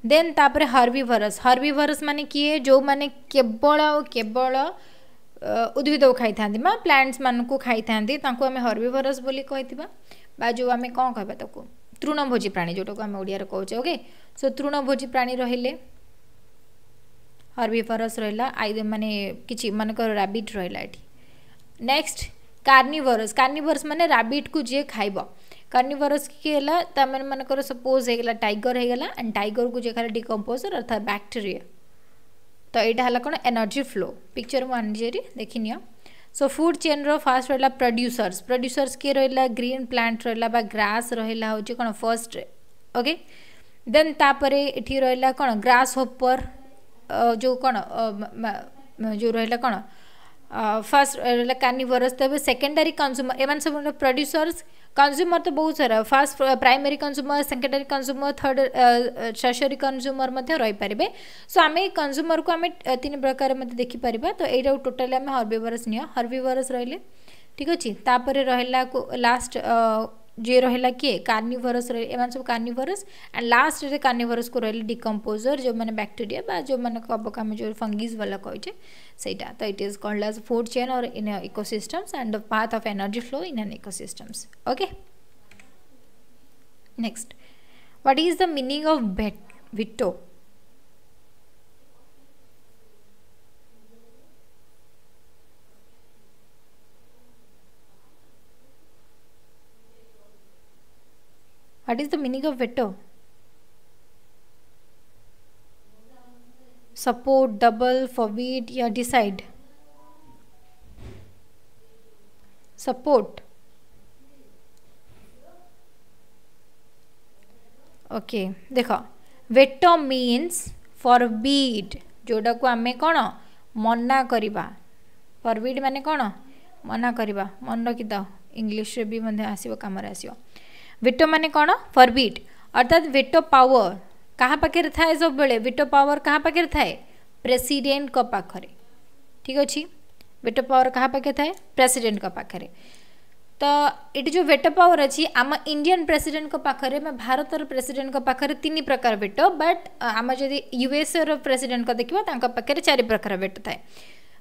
ଦେନ୍ ତାପରେ ହର୍ବିଭରସ୍ ହର୍ବିଭରସ୍ ମାନେ କିଏ ଯେଉଁମାନେ କେବଳ ଆଉ କେବଳ ଉଦ୍ଭିଦକୁ ଖାଇଥାନ୍ତି ବା ପ୍ଲାଣ୍ଟସ୍ମାନଙ୍କୁ ଖାଇଥାନ୍ତି ତାଙ୍କୁ ଆମେ ହର୍ବିଭରସ୍ ବୋଲି କହିଥିବା ବା ଯେଉଁ ଆମେ କ'ଣ କହିବା ତାକୁ ତୃଣଭୋଜି ପ୍ରାଣୀ ଯେଉଁଟାକୁ ଆମେ ଓଡ଼ିଆରେ କହୁଛେ ଓକେ ସୋ ତୃଣଭୋଜି ପ୍ରାଣୀ ରହିଲେ ହର୍ବିଭରସ୍ ରହିଲା ଆଇ ମାନେ କିଛି ମାନଙ୍କର ରାବିଟ୍ ରହିଲା ଏଠି ନେକ୍ସଟ କାର୍ନିଭରସ୍ କାର୍ନିଭରସ୍ ମାନେ ରାବିଟ୍କୁ ଯିଏ ଖାଇବ कार्निवरस किए है तार सपोज होगा टाइगर होगा एंड टाइगर को जे खाली डिकम्पोजर अर्थात बैक्टेरिया तो यहाँ है कौन एनर्जी फ्लो पिक्चर मुझे देखी नि सो फुड चेन फास्ट रहा प्रड्यूसर्स प्रड्यूसर्स किए रहा ग्रीन प्लांट रहा ग्रास रहा हूँ कौन फर्स्ट ओके देन तापर ये रहा कौन ग्रास होपर जो कौन जो रहा कौन फास्ट रहा कार्निवरस तेज सेकेंडरी कंज्यूमर एम सब प्रड्यूसर्स कंज्यूमर तो बहुत सारा first primary consumer secondary consumer third tertiary consumer मध्य रहीपर सो आम कंज्यूमर को आम तीन प्रकार देखिपर तो यही टोटाली आम हर्बिवरस नि हर्बिवरस रे ठीक अच्छे तापर रहा लास्ट जे रहा किए कार्निभरस रही एम सब कार्निभरस एंड लास्ट रे कार्निभरस को रही डिकम्पोजर जो मैंने बैक्टेरिया बा जो मैंने कब आम जो फंगीज वाला कहे सहीटा तो it is called as food chain और in eco ecosystems and the path of energy flow in an systems okay next what is the meaning of veto What is the meaning of veto? Support, double, forbid, yeah, decide. Support. Okay देख वेट मीन्स ଫରବିଡ୍ ଯେଉଁଟାକୁ ଆମେ କ'ଣ ମନା କରିବା ଫରବିଡ୍ ମାନେ କ'ଣ ମନା କରିବା ମନେ ରଖିଥାଉ ଇଂଲିଶରେ ବି ମଧ୍ୟ ଆସିବ କାମରେ ଆସିବ ଭିଟୋ ମାନେ କ'ଣ ଫର୍ବିଟ୍ ଅର୍ଥାତ୍ ଭିଟୋ ପାୱାର କାହା ପାଖରେ ଥାଏ ସବୁବେଳେ ଭିଟୋ ପାୱାର କାହା ପାଖରେ ଥାଏ ପ୍ରେସିଡେଣ୍ଟଙ୍କ ପାଖରେ ଠିକ୍ ଅଛି ଭିଟୋ ପାୱାର କାହା ପାଖରେ ଥାଏ ପ୍ରେସିଡେଣ୍ଟଙ୍କ ପାଖରେ ତ ଏଠି ଯେଉଁ ଭେଟୋ ପାୱାର ଅଛି ଆମ ଇଣ୍ଡିଆନ୍ ପ୍ରେସିଡେଣ୍ଟଙ୍କ ପାଖରେ ବା ଭାରତର ପ୍ରେସିଡେଣ୍ଟଙ୍କ ପାଖରେ ତିନି ପ୍ରକାର ଭେଟୋ ବଟ୍ ଆମେ ଯଦି ୟୁଏସ୍ଏର ପ୍ରେସିଡେଣ୍ଟଙ୍କ ଦେଖିବା ତାଙ୍କ ପାଖରେ ଚାରି ପ୍ରକାର ଭେଟୋ ଥାଏ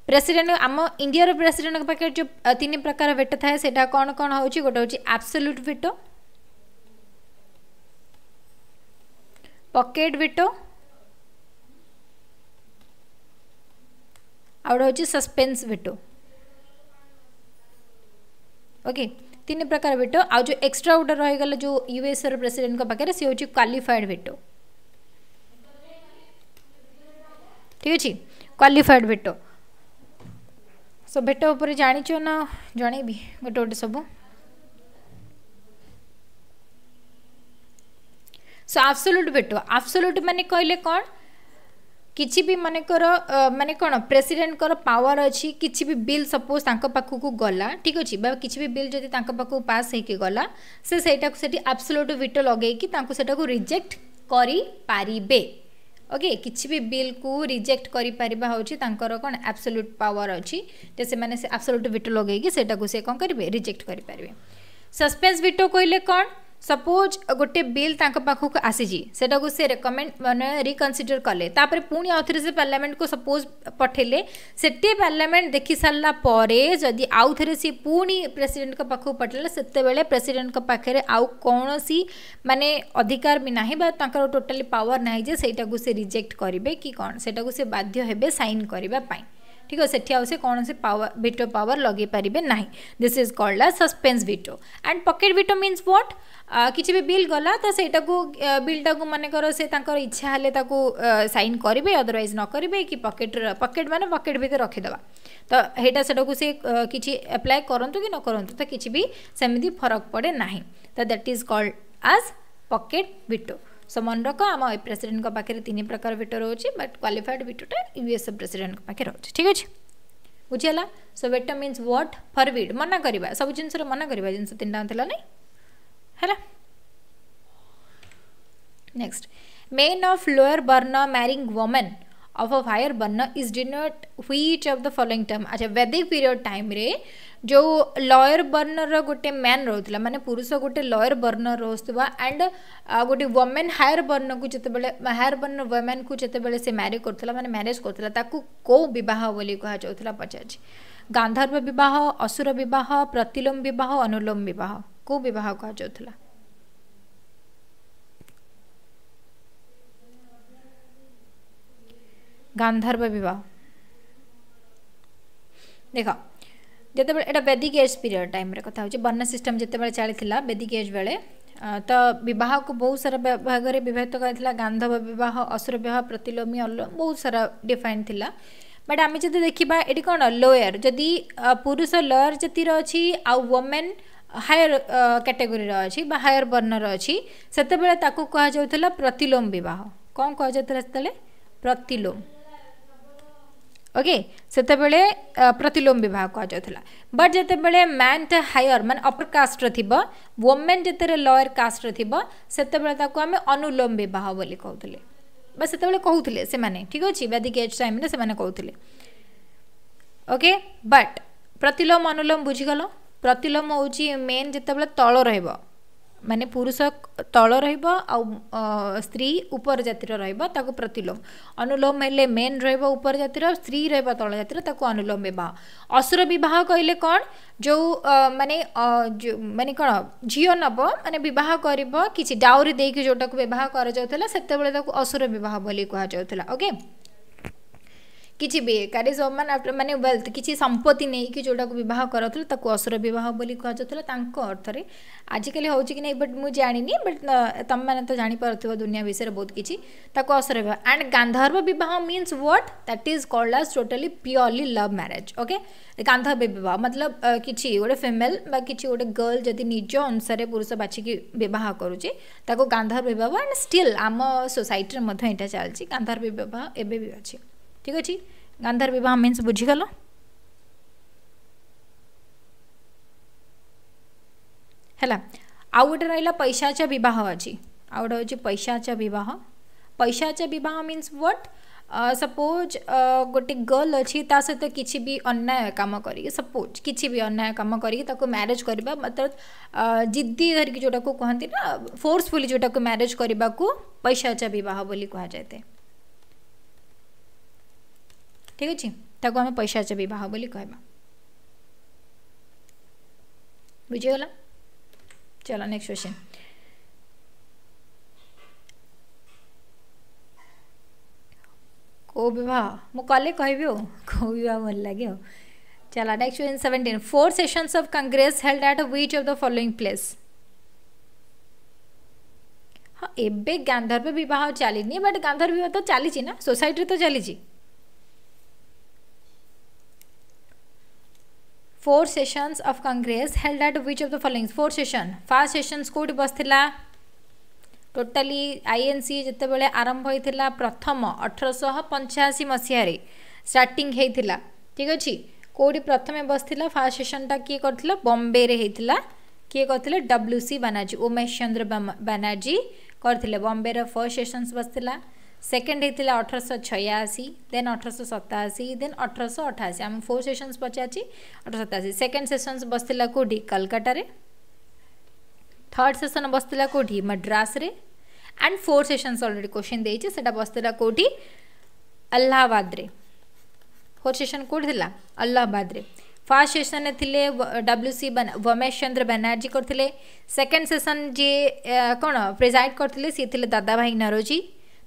ପ୍ରେସିଡେଣ୍ଟ ଆମ ଇଣ୍ଡିଆର ପ୍ରେସିଡେଣ୍ଟଙ୍କ ପାଖରେ ଯେଉଁ ତିନି ପ୍ରକାର ଭେଟୋ ଥାଏ ସେଇଟା କ'ଣ କ'ଣ ହେଉଛି ଗୋଟେ ହେଉଛି ଆବସଲ୍ୟୁଟ୍ ଭେଟୋ ପକେଟ୍ ବିଟୋ ଆଉ ଗୋଟେ ହେଉଛି ସସ୍ପେନ୍ସ ଭିଟୋ ଓକେ ତିନି ପ୍ରକାର ଭିଟୋ ଆଉ ଯେଉଁ ଏକ୍ସଟ୍ରା ଗୋଟେ ରହିଗଲା ଯେଉଁ ୟୁଏସ୍ର ପ୍ରେସିଡେଣ୍ଟଙ୍କ ପାଖରେ ସେ ହେଉଛି କ୍ୱାଲିଫାଏଡ୍ ଭିଟୋ ଠିକ୍ ଅଛି କ୍ୱାଲିଫାଏଡ୍ ଭିଟୋ ସୋ ଭେଟ ଉପରେ ଜାଣିଛ ନା ଜଣେଇବି ଗୋଟେ ଗୋଟେ ସବୁ सो आब्सोल्युट भेटो आब्सोल्युट मैंने कहले कौन किसी भी मन कर मानने कौन प्रेसीडेट पावर अच्छी किसी भी बिल सपोज तक गला ठीक अच्छे कि बिल जब तक पास होगा से आपसोल्यूट भिट लगे से रिजेक्ट करें ओके okay, किसी भी बिल को रिजेक्ट करपार कौन आपसोल्यूट पावर अच्छी जो से आपसोल्यूट वीटो लगे से कौन करेंगे रिजेक्ट करें सस्पेन्स भिट कहले कौन सपोज गोटे बिल तक आसी से रेकमेंड मैंने रिकनसीडर कले पुणी आउ थे से पार्लमेंट को सपोज पठेले से पार्लमेंट देखी सारापर जदि आउ थे सी पुणी प्रेसीडेट पाखक पठेले से प्रेसीडेट पाखे आउ कौन मानने अधिकार भी नहीं टोटाली पावर ना से रिजेक्ट करेंगे कि कौन से बाध्य सैन करने ठीक है से कौन से पावर भिटो पावर लगे पारे ना this is called a suspensive veto and pocket veto mean what कि बिल गला तो सहीटा को बिलटा को मनकर से इच्छा हेले सैन करेंगे अदरवैज न करेंगे कि पकेट पकेट मैंने पकेट भितर रखीद तो हेटा से किसी एप्लाय करूँ कि न करूँ तो किसी भी सेमती फरक पड़े ना तो that is called as pocket veto समनरक आम प्रेसिडेंट पाखे तीन प्रकार वेटर रोचे बट क्वाफाइड वेटोटा यूएस प्रेसिडेंट पाखे रोचे ठीक अच्छे बुझीगला सो वेटर मीन्स व्हाट फरविड मना करवा सब जिन मना करवा जिन तीन टाइम ना है next men of lower varna marrying women of a higher varna is denoted which of the following term अच्छा वैदिक पीरियड टाइम रे जो लयर बर्नर रोटे मैन रोला माने पुरुष गोटे लयर बर्नर रोस्वा एंड गोटे वोमेन हायर बर्नर को जितेबाला हायर बर्नर वोमेन को जितेबाला से म्यारे करुला माने म्यारेज करुला कौ बहुत बोली पचार गांधर्व बह असुर बहुत प्रतिलोम बहुत अनुलोम बहुत कौ बहुत कहुला गांधर्व बहुत देख जिते वैदिक एज पीरियड टाइम कथ हूँ बर्ण सिस्टम जिते बड़े चली वैदिक एज बेले तो बह को बहुत सारा विभाग में बहत कर गांधव बह असुर प्रतिलोमी प्रतिलोमी बहुत सारा डिफाइन थी बट आम जब देखा ये कौन लोयर जदि पुरुष लोयर जीतिर अच्छी आउ वमेन हायर कैटेगोरी अच्छी हायर बर्णर अच्छी से कहला प्रतिलोम बह कौन कहते प्रतिलोम ओके से प्रतिलोम बहुत कह जाता बट जो मैन टा हायर मान अपर कास्टर थी वोमेन जिते लोअर कास्टर थी से आम अनुलोम बहुत बोली कहते से कहते से ठीक अच्छे वैदिक एज टाइम से कहते ओके बट प्रतिलोम अनुलोम बुझीगल प्रतिलोम हो मेन जिते तल रहा ମାନେ ପୁରୁଷ ତଳ ରହିବ ଆଉ ସ୍ତ୍ରୀ ଉପର ଜାତିର ରହିବ ତାକୁ ପ୍ରତିଲୋମ ଅନୁଲୋମ ହେଲେ ମେନ୍ ରହିବ ଉପର ଜାତିର ସ୍ତ୍ରୀ ରହିବ ତଳ ଜାତିର ତାକୁ ଅନୁଲୋମ ବିବାହ ଅସୁର ବିବାହ କହିଲେ କ'ଣ ଯେଉଁ ମାନେ ମାନେ କ'ଣ ଝିଅ ନେବ ମାନେ ବିବାହ କରିବ କିଛି ଡାଉରି ଦେଇକି ଯେଉଁଟାକୁ ବିବାହ କରାଯାଉଥିଲା ସେତେବେଳେ ତାକୁ ଅସୁର ବିବାହ ବୋଲି କୁହାଯାଉଥିଲା ଓକେ କିଛି ବି ଏକାଠି ମାନେ ମାନେ ୱେଲ୍ଥ କିଛି ସମ୍ପତ୍ତି ନେଇକି ଯେଉଁଟାକୁ ବିବାହ କରାଉଥିଲେ ତାକୁ ଅସୁର ବିବାହ ବୋଲି କୁହାଯାଉଥିଲା ତାଙ୍କ ଅର୍ଥରେ ଆଜିକାଲି ହେଉଛି କି ନାହିଁ ବଟ୍ ମୁଁ ଜାଣିନି ବଟ୍ ତମେମାନେ ତ ଜାଣିପାରୁଥିବ ଦୁନିଆ ବିଷୟରେ ବହୁତ କିଛି ତାକୁ ଅସୁର ବିବାହ ଆଣ୍ଡ ଗାନ୍ଧର୍ବ ବିବାହ means what that is called as totally purely love marriage okay ଗାନ୍ଧର୍ବ ବିବାହ ମତଲବ କିଛି ଗୋଟେ ଫିମେଲ୍ ବା କିଛି ଗୋଟେ ଗର୍ଲ ଯଦି ନିଜ ଅନୁସାରେ ପୁରୁଷ ବାଛିକି ବିବାହ କରୁଛି ତାକୁ ଗାନ୍ଧର୍ବ ବିବାହ ଆଣ୍ଡ ଷ୍ଟିଲ୍ ଆମ ସୋସାଇଟିରେ ମଧ୍ୟ ଏଇଟା ଚାଲିଛି ଗାନ୍ଧର୍ବ ବିବାହ ଏବେ ବି ଅଛି ठीक अच्छे गांधार बह मीन बुझीगल है आ गोटे रहा पैशाच बह अच्छी आ गए हूँ पैशाच बह पैशाच बह मीन व्हाट सपोज गोटे गर्ल अच्छी सहित किसी भी अन्याय कम कर सपोज किसी भी अन्याय कम कर म्यारेज करवा मतलब जिद्दी धरिक जोटा को कहते फोर्सफुली जोटा को म्यारेज करने को पैशाच बह कहते हैं ঠিক ଅଛି ତାକୁ ଆମେ ପୈଶାଚ ବିବାହ ବୋଲି କହିବା ବୁଝିଗଲା ଚାଲ ନେକ୍ସଟ କ୍ୱେଶ୍ଚିନ୍ କେଉଁ ବିବାହ ମୁଁ କଲେ କହିବି ଆଉ କେଉଁ ବିବାହ ଭଲ ଲାଗେ ଆଉ ଚାଲ next question seventeen four sessions of Congress held at which of the following place ହଁ ଏବେ ଗାନ୍ଧର୍ବ ବିବାହ ଚାଲିନି ବଟ୍ ଗାନ୍ଧର୍ବ ବିବାହ ତ ଚାଲିଛି ନା ସୋସାଇଟିରେ ତ ଚାଲିଛି four sessions of congress held at which of the following four session first sessions କୋଉଠି ବସିଥିଲା ଟୋଟାଲି ଆଇଏନ୍ସି ଯେତେବେଳେ ଆରମ୍ଭ ହୋଇଥିଲା ପ୍ରଥମ ଅଠରଶହ ପଞ୍ଚାଅଶୀ ମସିହାରେ ଷ୍ଟାର୍ଟିଂ ହେଇଥିଲା ଠିକ୍ ଅଛି କେଉଁଠି ପ୍ରଥମେ ବସିଥିଲା ଫାର୍ଷ୍ଟ ସେସନ୍ଟା କିଏ କରିଥିଲା ବମ୍ବେରେ ହେଇଥିଲା କିଏ କରିଥିଲେ ଡବ୍ଲ୍ୟୁ ସି ବାନାର୍ଜୀ ଉମେଶ ଚନ୍ଦ୍ର ବାନାର୍ଜୀ କରିଥିଲେ ବମ୍ବେର ଫର୍ଷ୍ଟ ସେସନ୍ସ ବସିଥିଲା सेकेंड होता अठरश छयाशी देन अठरश सताशी देन अठरश अठाशी आम फोर सेसन्स पचारची अठरश सताशी सेकेंड सेसन बसला कोटी कलकाटार थर्ड सेसन बसला कोटी Madras and four sessions already question देचे बसला कोटी अलाहाबाद फोर सेसन कौटी थी फास्ट सेसन थे डब्ल्यू सी वमेश चंद्र बनार्जी करते सेकेंड सेसन जी कौन प्रेजाइड करते सी थे दादा भाई नरोजी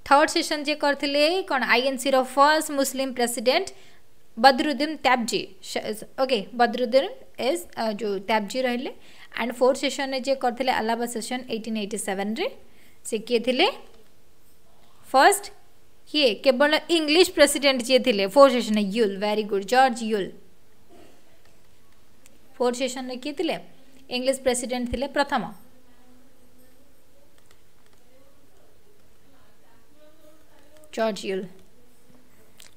थर्ड सेसन जे करते कौन आईएनसी रस्ट first president Badruddin Badruddin Tyabji okay Badruddin एज जो त्याबजी रे एंड फोर्थ सेसन जे करते Allahabad session eighteen eighty seven से किए थे फर्स्ट किए केवल इंग्लीश प्रेसीडेट जी थे fourth session Yule very good George Yule fourth session किए थे इंग्लीश प्रेसीडेट थे प्रथम George Yule.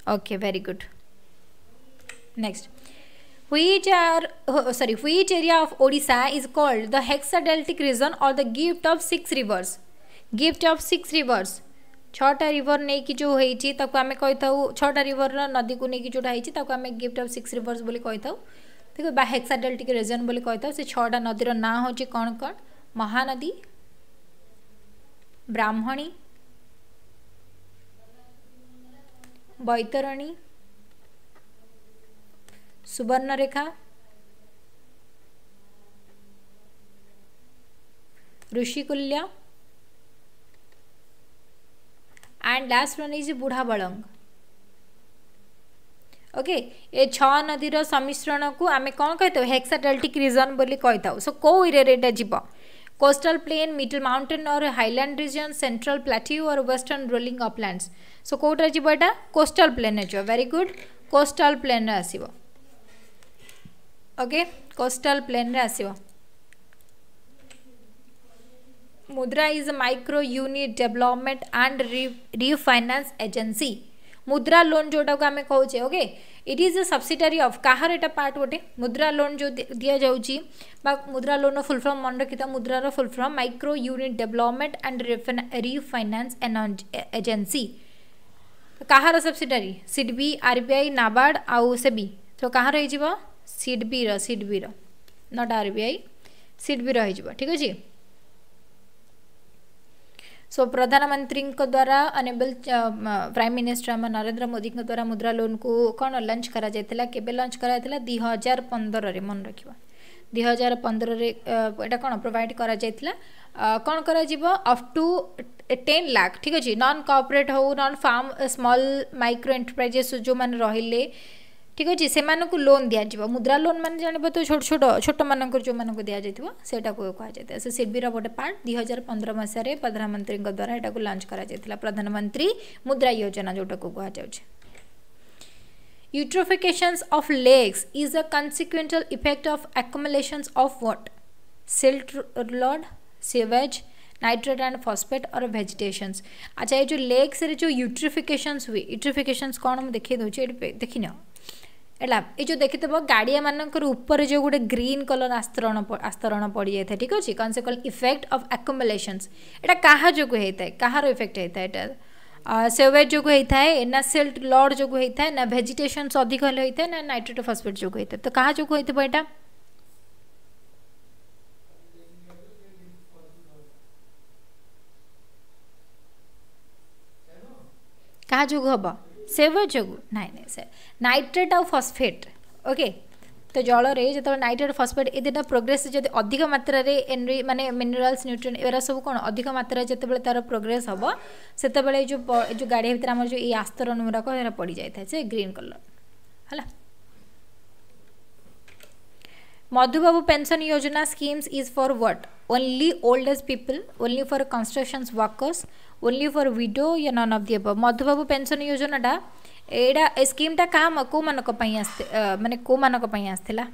Okay, very good. Next. Which are oh, sorry, which area of Odisha is called the hexadeltic region or the gift of six rivers? Gift of six rivers. ଛଅଟା ରିଭର୍ ନେଇକି ଯେଉଁ ହେଇଛି ତାକୁ ଆମେ କହିଥାଉ ଛଅଟା ରିଭର୍ର ନଦୀକୁ ନେଇକି ଯେଉଁଟା ହେଇଛି ତାକୁ ଆମେ ଗିଫ୍ଟ ଅଫ୍ ସିକ୍ସ ରିଭର୍ସ ବୋଲି କହିଥାଉ ଠିକ୍ ବା ହେକ୍ସାଡେଲ୍ଟିକ୍ ରିଜନ୍ ବୋଲି କହିଥାଉ ସେ ଛଅଟା ନଦୀର ନାଁ ହେଉଛି कौन କ'ଣ Mahanadi Brahmani Baitarani Subarnarekha Rushikulya and last one is Budhabalanga okay ए छ नदी सम्मिश्रण को आम कौन कही हेक्साडेल्टिक रिजन बोली कही सो कौ एरिया जीव कोस्टल प्लेन मिडल माउंटेन और हाईलैंड रीजन सेंट्रल प्लाट्यू और वेस्टर्न रोलिंग अपलैंड्स सो कौटा जी coastal plain very good coastal plain आसो ओके कोस्टल प्लेन आसो Mudra is a micro unit development and refinance agency Mudra loan જોટાકુ આમે કહુછે okay it is a subsidiary of କାହାର ଏଇଟା ପାର୍ଟ ଗୋଟେ ମୁଦ୍ରା ଲୋନ୍ ଯେଉଁ ଦିଆଯାଉଛି ବା ମୁଦ୍ରା ଲୋନ୍ର ଫୁଲ୍ ଫର୍ମ ମନେ ରଖିଥାଉ ମୁଦ୍ରାର full form micro unit development and refinance agency କାହାର ସବସିଡାରୀ ସିଡ୍ବି ଆର୍ବିଆଇ ନାବାର୍ଡ଼ ଆଉ ସେବି ତ କାହାର ହେଇଯିବ ସିଡ୍ବିର ସିଡ୍ବିର ନଟ୍ ଆର୍ବିଆଇ ସିଡ୍ବିର ହେଇଯିବ ଠିକ୍ ଅଛି సో ప్రధానమంత్రి द्वारा अनेबल प्राइम मिनिस्टर आम नरेन्द्र मोदी द्वारा मुद्रा लोन को କ'ଣ ଲଞ୍ଚ କରାଯାଇଥିଲା କେବେ ଲଞ୍ଚ କରାଯାଇଥିଲା ଦୁଇ ହଜାର ପନ୍ଦରରେ ମନେ ରଖିବା ଦୁଇ ହଜାର ପନ୍ଦରରେ ଏଇଟା କ'ଣ ପ୍ରୋଭାଇଡ଼ କରାଯାଇଥିଲା କ'ଣ କରାଯିବ ଅପ୍ ଟୁ টেন লাখ ঠিক আছে নন কর্পোরেট হো non farm small micro enterprises যে রহলে ठीक अच्छे से मानक लोन दिजा मुद्रा लोन मान जान पे छोट छोट छोट मान जो मान दि जाटा को कह जाए से शिविर रोटे पार्ट दुई हजार पंद्रह मसीह प्रधानमंत्री द्वारा यहाँ लंच कर प्रधानमंत्री मुद्रा योजना जोटा को कहु जाए eutrophication of lakes is a consequential effect of accumulations of what silt load sewage nitrate and phosphate और भेजिटेसन्स अच्छा ये जो लेग्स जो यूट्रिफिकेसन्स हुए यूट्रिफिकेसन्स कौन मुझे देखे दूसरे देखी नियो ହେଲା ଏ ଯେଉଁ ଦେଖିଥିବ ଗାଡ଼ିଆମାନଙ୍କର ଉପରେ ଯେଉଁ ଗୋଟେ ଗ୍ରୀନ୍ କଲର୍ ଆସ୍ତରଣ ଆସ୍ତରଣ ପଡ଼ିଯାଇଥାଏ ଠିକ୍ ଅଛି କ'ଣ ସେ କଲ୍ ଇଫେକ୍ଟ ଅଫ୍ ଆକୁମୁଲେସନ୍ସ ଏଇଟା କାହା ଯୋଗୁଁ ହେଇଥାଏ କାହାର ଇଫେକ୍ଟ ହେଇଥାଏ ଏଇଟା ସେୱେଟ୍ ଯୋଗୁଁ ହେଇଥାଏ ନା ସିଲ୍ଟ ଲଡ୍ ଯୋଗୁଁ ହେଇଥାଏ ନା ଭେଜିଟେସନ୍ସ ଅଧିକ ହେଲେ ହେଇଥାଏ ନା ନାଇଟ୍ରେଟ୍ ଫସଫେଟ୍ ଯୋଗୁଁ ହେଇଥାଏ ତ କାହା ଯୋଗୁଁ ହେଇଥିବ ଏଇଟା କାହା ଯୋଗୁଁ ହେବ ସେବଯୋଗୁ ନାହିଁ ନାହିଁ ସେ ନାଇଟ୍ରେଟ୍ ଆଉ ଫସ୍ଫେଟ୍ ଓକେ ତ ଜଳରେ ଯେତେବେଳେ ନାଇଟ୍ରେଟ୍ ଫସ୍ଫେଟ୍ ଏ ଦୁଇଟା ପ୍ରୋଗ୍ରେସ୍ ଯଦି ଅଧିକ ମାତ୍ରାରେ ଏନ୍ରି ମାନେ ମିନେରାଲ୍ସ ନ୍ୟୁଟ୍ରିଏଣ୍ଟ ଏଗୁଡ଼ା ସବୁ କ'ଣ ଅଧିକ ମାତ୍ରାରେ ଯେତେବେଳେ ତା'ର ପ୍ରୋଗ୍ରେସ୍ ହେବ ସେତେବେଳେ ଏ ଯେଉଁ ଏ ଯେଉଁ ଗାଡ଼ିଆ ଭିତରେ ଆମର ଯେଉଁ ଏଇ ଆସ୍ତରଣ ଗୁଡ଼ାକ ଏଗୁଡ଼ା ପଡ଼ିଯାଇଥାଏ ସେ ଗ୍ରୀନ୍ କଲର୍ ହେଲା मधुबाबू पेंशन योजना schemes is for what only old age people only for construction workers only for widow ୟା none of the above Madhubabu pension ଯୋଜନାଟା ଏଇଟା ଏ ସ୍କିମ୍ଟା କାହା କେଉଁମାନଙ୍କ ପାଇଁ ଆସି ମାନେ କେଉଁମାନଙ୍କ ପାଇଁ ଆସିଥିଲା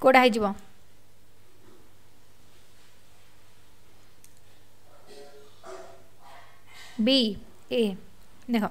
କେଉଁଟା ହେଇଯିବ ବି ଏ ଦେଖ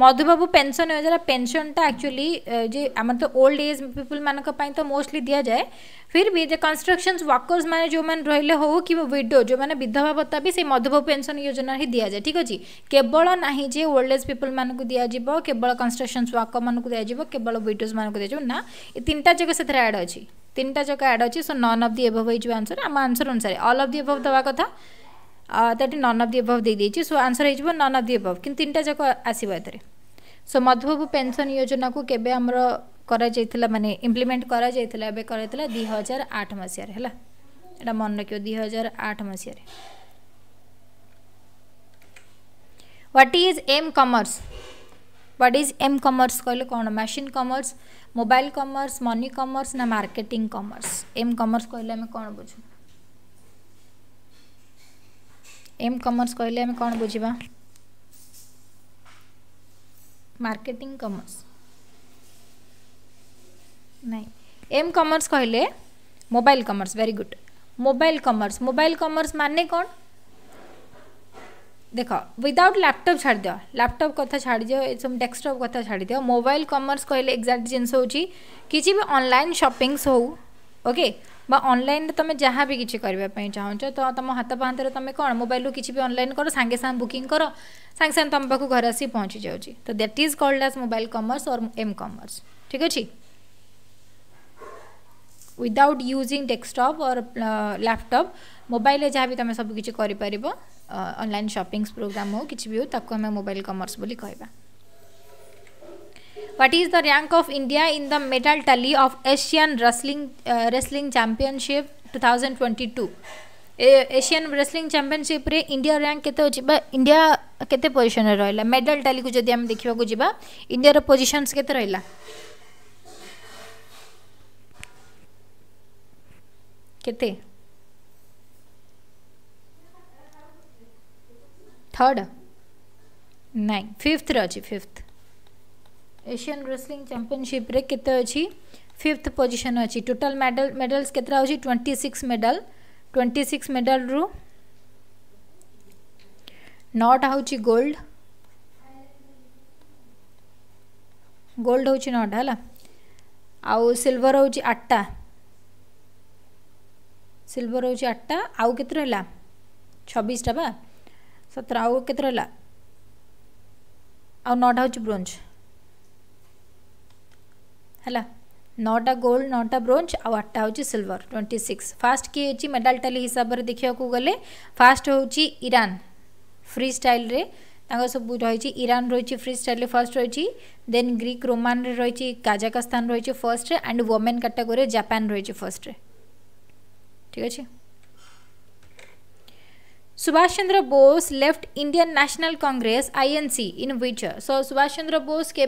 मधुबाबू पेनसन योजना पेनसनटा एक्चुअली जी आम तो ओल्ड एज पीपुल मानक तो मोस्टली दि जाए फिर भी जो कन्स्ट्रक्शन वर्कर्स मैंने जो मैंने रही हो कि विडो जो मैंने विधवा भत्ता भी से मधुबाबू पेनसन योजना ही दि जाए ठीक अच्छे केवल ना जे ओल्ड एज पीपुल मानक दिज्व केवल कन्स्ट्रक्शन वर्कर मानक दिज्व केवल विडोज मानक दिज्व ना ये तीन टा जगह से एड अच्छी तीन टा जगह एड अच्छी so none of the above answer आम आंसर अनुसार अल अफ दि एभव दवा कथा that is none of the above दे ଦେଇଛି सो आंसर ହେଇଯିବ none of the above କିନ୍ତୁ ତିନିଟା ଯାକ ଆସିବ ଏଥିରେ ସୋ ମଧୁବାବୁ ପେନ୍ସନ୍ ଯୋଜନାକୁ କେବେ ଆମର କରାଯାଇଥିଲା ମାନେ ଇମ୍ପ୍ଲିମେଣ୍ଟ କରାଯାଇଥିଲା ଏବେ କରାଯାଇଥିଲା ଦୁଇ ହଜାର ଆଠ ମସିହାରେ ହେଲା ଏଇଟା ମନେ ରଖିବ ଦୁଇ ହଜାର ଆଠ ମସିହାରେ what is M commerce what is M commerce କହିଲେ କ'ଣ machine commerce mobile commerce money commerce ନା ମାର୍କେଟିଂ କମର୍ସ ଏମ୍ କମର୍ସ କହିଲେ ଆମେ କ'ଣ ବୁଝୁ एम कमर्स कहले आम कौन बुझा मार्केटिंग कमर्स नहीं एम कमर्स कहले mobile commerce very good mobile commerce mobile commerce माने कौन देख विदाउट लैपटप छाड़ दियो लैपटॉप कथा छाड़ दियो सब डेस्कटप कथा छाड़ दियो मोबाइल कमर्स कहले एक्जाक्ट जिनस हूँ किसी भी ऑनलाइन शॉपिंग्स हो ओके okay? বা অনলাইন তুমি যা বি কিছু করা চাহুছ তো তুম হাত পাহাঁতে তুমি কোণ মোবাইল কিছু বি অনলাইন করো সাংে সাং বুকিং করো সাংে সাং তুম পাখ ঘরে আসি পৌঁছি যাচ্ছি তো that is called as mobile commerce or M commerce ঠিক আছে without using desktop or laptop ମୋବାଇଲରେ ଯାହା ବି ତୁମେ ସବୁ କିଛି କରିପାରିବ ଅନଲାଇନ୍ ସପିଂସ୍ ପ୍ରୋଗ୍ରାମ୍ ହେଉ କିଛି ବି ହେଉ ତାକୁ ଆମେ ମୋବାଇଲ୍ କମର୍ସ ବୋଲି କହିବା What is the rank of India in the medal tally of Asian Wrestling uh, Wrestling Championship 2022? Asian wrestling championship India rank के इंडिया केते पोजिशन रहा मेडल टाली को जब हम देखिबा को इंडिया पोजिशन के थर्ड नाइ फिफ्थ रे फिफ्थ एशियन रेसलिंग चैंपियनशिप रे फिफ्थ पोजिशन अछि टोटाल मेडल मेडल्स के twenty six medal twenty six medal रु नॉट होउची गोल्ड गोल्ड होउची नॉट है आउ सिल्वर होउची 8टा सिल्वर होउची 8टा आउ केतरा हला बा 17 आउ केतरा हला आउ नॉट ହେଲା ନଅଟା ଗୋଲ୍ଡ ନଅଟା ବ୍ରୋଞ୍ଜ ଆଉ ଆଠଟା ହେଉଛି ସିଲଭର ଟ୍ୱେଣ୍ଟି ସିକ୍ସ ଫାଷ୍ଟ କିଏ ହେଉଛି ମେଡାଲ ଟାଲି ହିସାବରେ ଦେଖିବାକୁ ଗଲେ ଫାଷ୍ଟ ହେଉଛି ଇରାନ ଫ୍ରି ଷ୍ଟାଇଲ୍ରେ ତାଙ୍କର ସବୁ ରହିଛି ଇରାନ ରହିଛି ଫ୍ରି ଷ୍ଟାଇଲ୍ରେ ଫାର୍ଷ୍ଟ ରହିଛି ଦେନ୍ ଗ୍ରୀକ୍ ରୋମାନରେ ରହିଛି କାଜାକସ୍ତାନ ରହିଛି ଫର୍ଷ୍ଟରେ ଆଣ୍ଡ ୱୋମେନ୍ କାଟାଗୋରୀରେ ଜାପାନ ରହିଛି ଫର୍ଷ୍ଟରେ ଠିକ୍ ଅଛି Subhash Chandra Bose left Indian National Congress INC in which so Subhash Chandra Bose के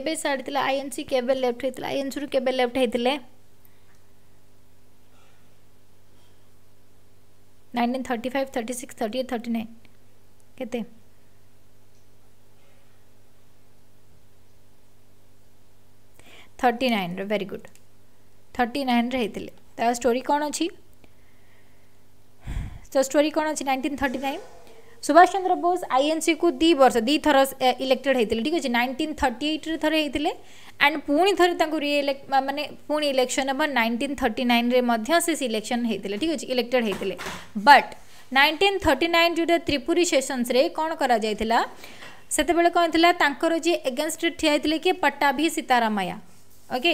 आईएनसी के लेफ्ट आईएनसी रू के लेफ्ट होते 1935, 36, 38, 39 नाइन रे वेरी गुड 39 रे थर्टी नाइन रही स्टोरी कौन अच्छी सो स्टोरी कौन अच्छी nineteen thirty nine Subhash Chandra Bose INC को दी वर्ष दी थर इलेक्टेड होते ठीक अच्छे नाइंटीन थर्टी रे थे होते एंड पुणी थे रिइलेक्ट मानने पुणी इलेक्शन हम नाइंटीन थर्टी नाइन में से सिलेक्शन होते ठीक अच्छे इलेक्टेड होते बट नाइंटीन थर्टी नाइन जोटा त्रिपुरी सेसनस कौन कर ସେତେବେଳେ କ'ଣ ଥିଲା ତାଙ୍କର ଯିଏ ଏଗେନଷ୍ଟରେ ଠିଆ ହେଇଥିଲେ କିଏ ପଟ୍ଟାଭି ସୀତାରାମାୟା ଓକେ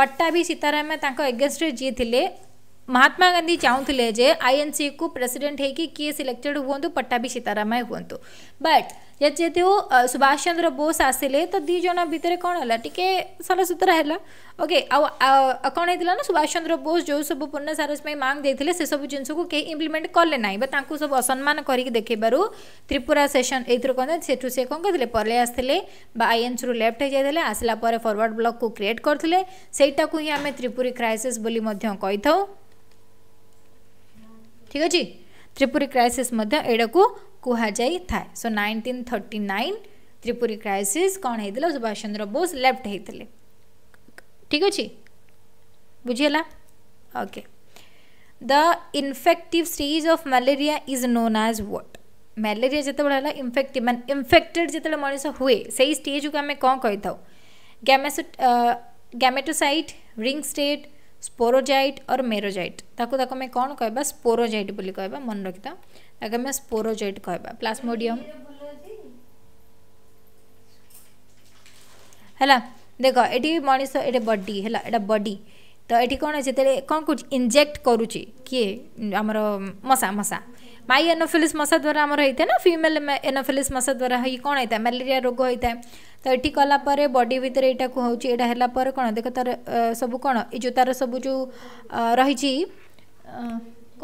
ପଟ୍ଟାଭି ସୀତାରାମାୟା महात्मा गांधी चाहूँगे जे आई एन सी को प्रेसिडेंट हो किए सिलेक्टेड हूँ पट्टाभि सीतारामय हूँ बट जेत सुभाष चंद्र बोस आसिले तो दीज भाई कौन है टी सुतरा है ओके कौन होता ना सुभाष चंद्र बोस जो सब पूर्ण सारस्मय मांग देते से सब जिन इम्प्लीमेंट कले ना बस असम्मान कर देखेबार त्रिपुरा सेसन यूर कहते से कौन करते पलै आसते आईएनस रू लेफ्ट हो जाते आसला फरवर्ड ब्लक को क्रिएट करते हीटा को ही आम त्रिपुरी क्राइसीस्थ कही ठीक अच्छे त्रिपुरी क्राइसीस यू कई थाए so nineteen thirty nine Tripuri crisis कौन होता सुभाष चंद्र बोस लेफ्ट होते ठीक अच्छे बुझीगला okay the infective stage of malaria is known as what malaria जिते बड़ा इनफेक्ट मैं इनफेक्टेड जिते मनुष्य हुए सही स्टेज को आम कौन कही था gametocyte ring state sporozoite or merozoite ତାକୁ ତାକୁ ଆମେ କ'ଣ କହିବା ସ୍ପୋରୋଜାଇଟ୍ ବୋଲି କହିବା ମନେ ରଖିଥା ତାକୁ ଆମେ ସ୍ପୋରୋଜାଇଟ୍ କହିବା ପ୍ଲାସ୍ମୋଡ଼ିୟମ୍ ହେଲା ଦେଖ ଏଠି ମଣିଷ ଏଠି ବଡି ହେଲା ଏଇଟା ବଡି ତ ଏଠି କ'ଣ ଅଛି ଯେତେବେଳେ କ'ଣ କରୁଛି ଇଞ୍ଜେକ୍ଟ କରୁଛି କିଏ ଆମର ମଶା ମଶା ମାଇ ଏନୋଫିଲିସ୍ ମଶା ଦ୍ୱାରା ଆମର ହେଇଥାଏ ନା ଫିମେଲ୍ ଏନୋଫିଲିସ୍ ମଶା ଦ୍ୱାରା ହେଇ କ'ଣ ହେଇଥାଏ ମ୍ୟାଲେରିଆ ରୋଗ ହେଇଥାଏ ତ ଏଠି କଲା ପରେ ବଡ଼ି ଭିତରେ ଏଇଟା କୁହାଉଛି ଏଇଟା ହେଲା ପରେ କ'ଣ ଦେଖ ତା'ର ସବୁ କ'ଣ ଏ ଯେଉଁ ତା'ର ସବୁ ଯେଉଁ ରହିଛି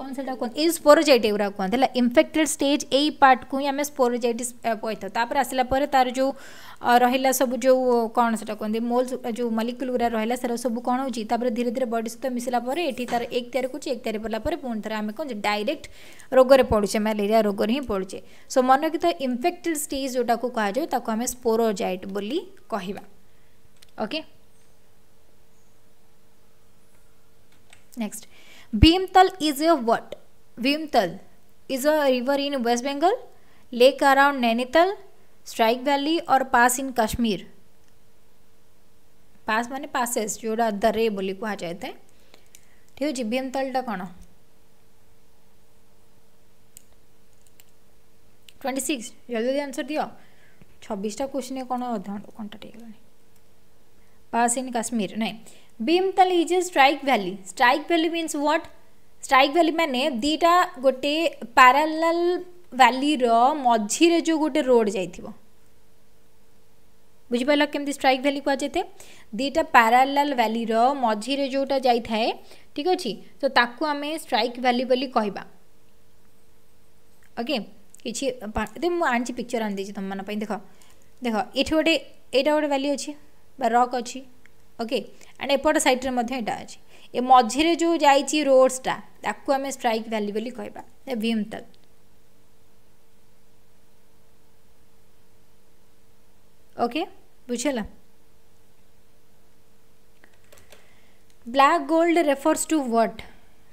कौनसा कौन स्पोरोजेटिव कौन है इनफेक्टेड स्टेज यही पार्ट को ही आम स्पोरोजाइट कही था आसला तार जो रहा सब जो कौन से कहते हैं मोल जो मलिकुल गुरा रहा सर सब कौन होपर धीरे धीरे बडी सहित मिसला ये तार एक तैयार कर एक तैयारी पड़ापर पुणी थे आम कौन डायरेक्ट रोगे पड़ूचे रोग में ही पड़ूचे सो मन रखी तो इनफेक्टेड स्टेज जोटा कहुए स्पोरोजाइट बोली कहवा okay next Bhimtal is a what? Bhimtal is a river in West Bengal, lake around Nainital, Strike Valley or pass in Kashmir. Pass ମାନେ ପାସେସ୍ ଯେଉଁଟା ଦରେ ବୋଲି କୁହାଯାଇଥାଏ ଠିକ୍ ଅଛି ଭୀମତାଲଟା କ'ଣ ଟ୍ୱେଣ୍ଟି ସିକ୍ସ ଜଲ୍ଦି ଜଲ୍ଦି ଆନ୍ସର୍ ଦିଅ ଛବିଶଟା କୋଶ୍ଚିନ୍ କ'ଣ ଅଧଘଣ୍ଟା ଘଣ୍ଟାଟେ ହେଇଗଲାଣି ପାସ୍ ଇନ୍ କାଶ୍ମୀର ନାଇଁ Bhimtal is a strike valley strike valley means what strike valley ମାନେ ଦୁଇଟା ଗୋଟେ ପ୍ୟାରାଲାଲ ଭ୍ୟାଲିର ମଝିରେ ଯେଉଁ ଗୋଟେ ରୋଡ଼ ଯାଇଥିବ ବୁଝିପାରିଲ କେମିତି ଷ୍ଟ୍ରାଇକ୍ ଭ୍ୟାଲି କୁହାଯାଇଥାଏ ଦୁଇଟା ପ୍ୟାରାଲାଲ ଭ୍ୟାଲିର ମଝିରେ ଯେଉଁଟା ଯାଇଥାଏ ଠିକ୍ ଅଛି ତ ତାକୁ ଆମେ ଷ୍ଟ୍ରାଇକ୍ ଭ୍ୟାଲି ବୋଲି କହିବା ଓକେ କିଛି ମୁଁ ଆଣିଛି ପିକ୍ଚର ଆଣିଦେଇଛି ତୁମମାନଙ୍କ ପାଇଁ ଦେଖ ଦେଖ ଏଠି ଗୋଟେ ଏଇଟା ଗୋଟେ ଭ୍ୟାଲି ଅଛି ବା ରକ୍ ଅଛି ओके एंड एपट सैड्रे अच्छे ए जो जा रोड्सटा ताकू आम स्ट्राइक भैली बोली कहवा भीम तल ओके बुझेगा black gold refers to what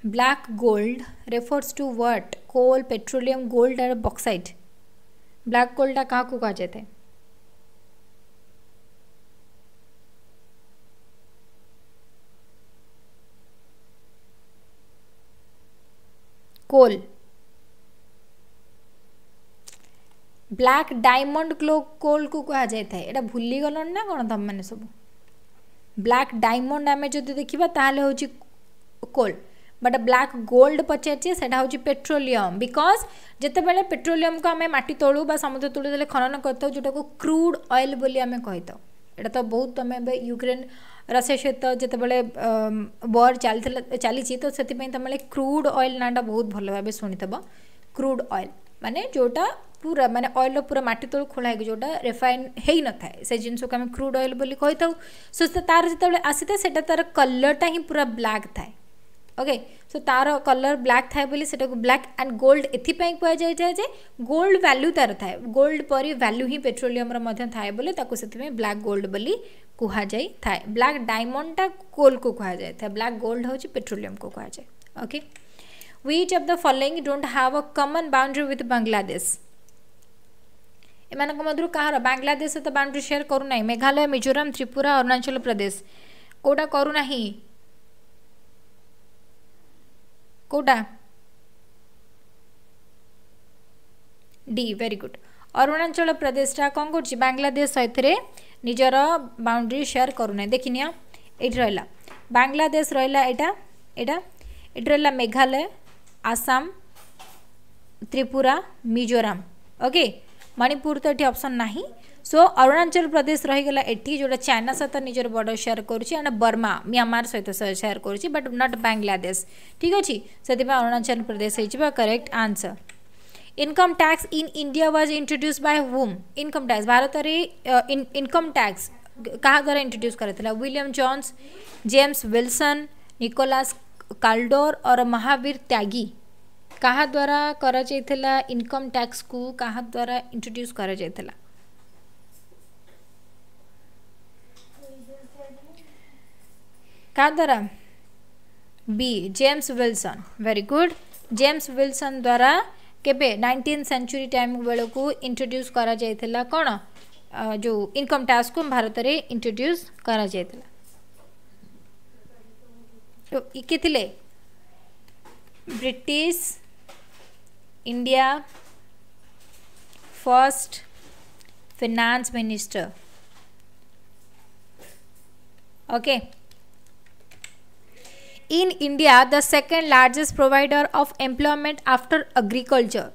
black gold refers to what coal petroleum gold and bauxite black गोल्डा क्या कहते हैं कोल ବ୍ଲାକ୍ ଡାଇମଣ୍ଡ ଗ୍ଲୋ କୋଲ୍କୁ କୁହାଯାଇଥାଏ ଏଇଟା ଭୁଲିଗଲଣି ନା କ'ଣ ତୁମମାନେ ସବୁ ବ୍ଲାକ୍ ଡାଇମଣ୍ଡ ଆମେ ଯଦି ଦେଖିବା ତାହେଲେ ହେଉଛି କୋଲ୍ ବଟ୍ ବ୍ଲାକ୍ ଗୋଲ୍ଡ ପଚାରିଛି ସେଇଟା ହେଉଛି ପେଟ୍ରୋଲିୟମ୍ ବିକଜ୍ ଯେତେବେଳେ ପେଟ୍ରୋଲିୟମ୍କୁ ଆମେ ମାଟି ତଳୁ ବା ସମୁଦ୍ର ତଳୁ ଯେତେବେଳେ ଖନନ କରିଥାଉ ଯେଉଁଟାକୁ କ୍ରୁଡ୍ ଅଏଲ୍ ବୋଲି ଆମେ କହିଥାଉ ଏଇଟା ତ ବହୁତ ତୁମେ ଏବେ ୟୁକ୍ରେନ୍ ରଷିଆ ସହିତ ଯେତେବେଳେ ୱାର୍ ଚାଲିଥିଲା ଚାଲିଛି ତ ସେଥିପାଇଁ ତୁମେ କ୍ରୁଡ୍ ଅଏଲ୍ ନାଁଟା ବହୁତ ଭଲ ଭାବେ ଶୁଣିଥିବ କ୍ରୁଡ୍ ଅଏଲ୍ ମାନେ ଯେଉଁଟା ପୁରା ମାନେ ଅଏଲ୍ର ପୁରା ମାଟି ତଳୁ ଖୋଳା ହେଇକି ଯେଉଁଟା ରିଫାଇନ୍ ହେଇନଥାଏ ସେ ଜିନିଷକୁ ଆମେ କ୍ରୁଡ୍ ଅଏଲ୍ ବୋଲି କହିଥାଉ ସୋ ତା'ର ଯେତେବେଳେ ଆସିଥାଏ ସେଇଟା ତା'ର କଲର୍ଟା ହିଁ ପୁରା ବ୍ଲାକ୍ ଥାଏ ଓକେ ସୋ ତା'ର କଲର୍ ବ୍ଲାକ୍ ଥାଏ ବୋଲି ସେଟାକୁ ବ୍ଲାକ୍ ଆଣ୍ଡ ଗୋଲ୍ଡ ଏଥିପାଇଁ କୁହାଯାଇଥାଏ ଯେ ଗୋଲ୍ଡ ଭ୍ୟାଲ୍ୟୁ ତା'ର ଥାଏ ଗୋଲ୍ଡ ପରି ଭ୍ୟାଲ୍ୟୁ ହିଁ ପେଟ୍ରୋଲିୟମ୍ର ମଧ୍ୟ ଥାଏ ବୋଲି ତାକୁ ସେଥିପାଇଁ ବ୍ଲାକ୍ ଗୋଲ୍ଡ ବୋଲି कहुए ब्लाक डायमंडा गोल्ड को कहुए ब्लाक गोल्ड हूँ पेट्रोलीयम को कहुए okay which of the following डोट have a common boundary with Bangladesh इनको मधु कह बांग्लादेश तो बाउंड्री सेयर करूना मेघालय मिजोराम त्रिपुरा अरुणाचल प्रदेश कौटा करूना कौटा डी वेरी गुड अरुणाचल प्रदेश कौन कर बांग्लादेश सहित निर बाउंड्री करू न देखिनि एटी रहिला बांग्लादेश रहिला एटा एटा एटी मेघालय आसाम त्रिपुरा मिजोराम ओके मणिपुर तर एटी अपशन नाही सो अरुणाचल प्रदेश रहिला एटी जोडा चित्र निघर शेअर करुची बर्मा म्यामार सहित करूची बट नट बांग्लादेश ठीक अशी सांगा अरुणाचल प्रदेश होईल correct answer income tax in India was introduce by whom income tax Bharat income tax क्या द्वारा introduce William Jones James Wilson Nicholas Kaldor और महावीर त्यागी क्या द्वारा करा कर इनकम टैक्स को क्या द्वारा इंट्रोड्यूस करा इंट्रोड्यूस क्या द्वारा B James Wilson very good James Wilson द्वारा केइंटीन सेंचुरी टाइम बेलू इंट्रोड्यूस कर कौन जो इनकम टैक्स को भारत में इंट्रोड्यूस कर किए British India first finance minister okay okay. in India the second largest provider of employment after agriculture.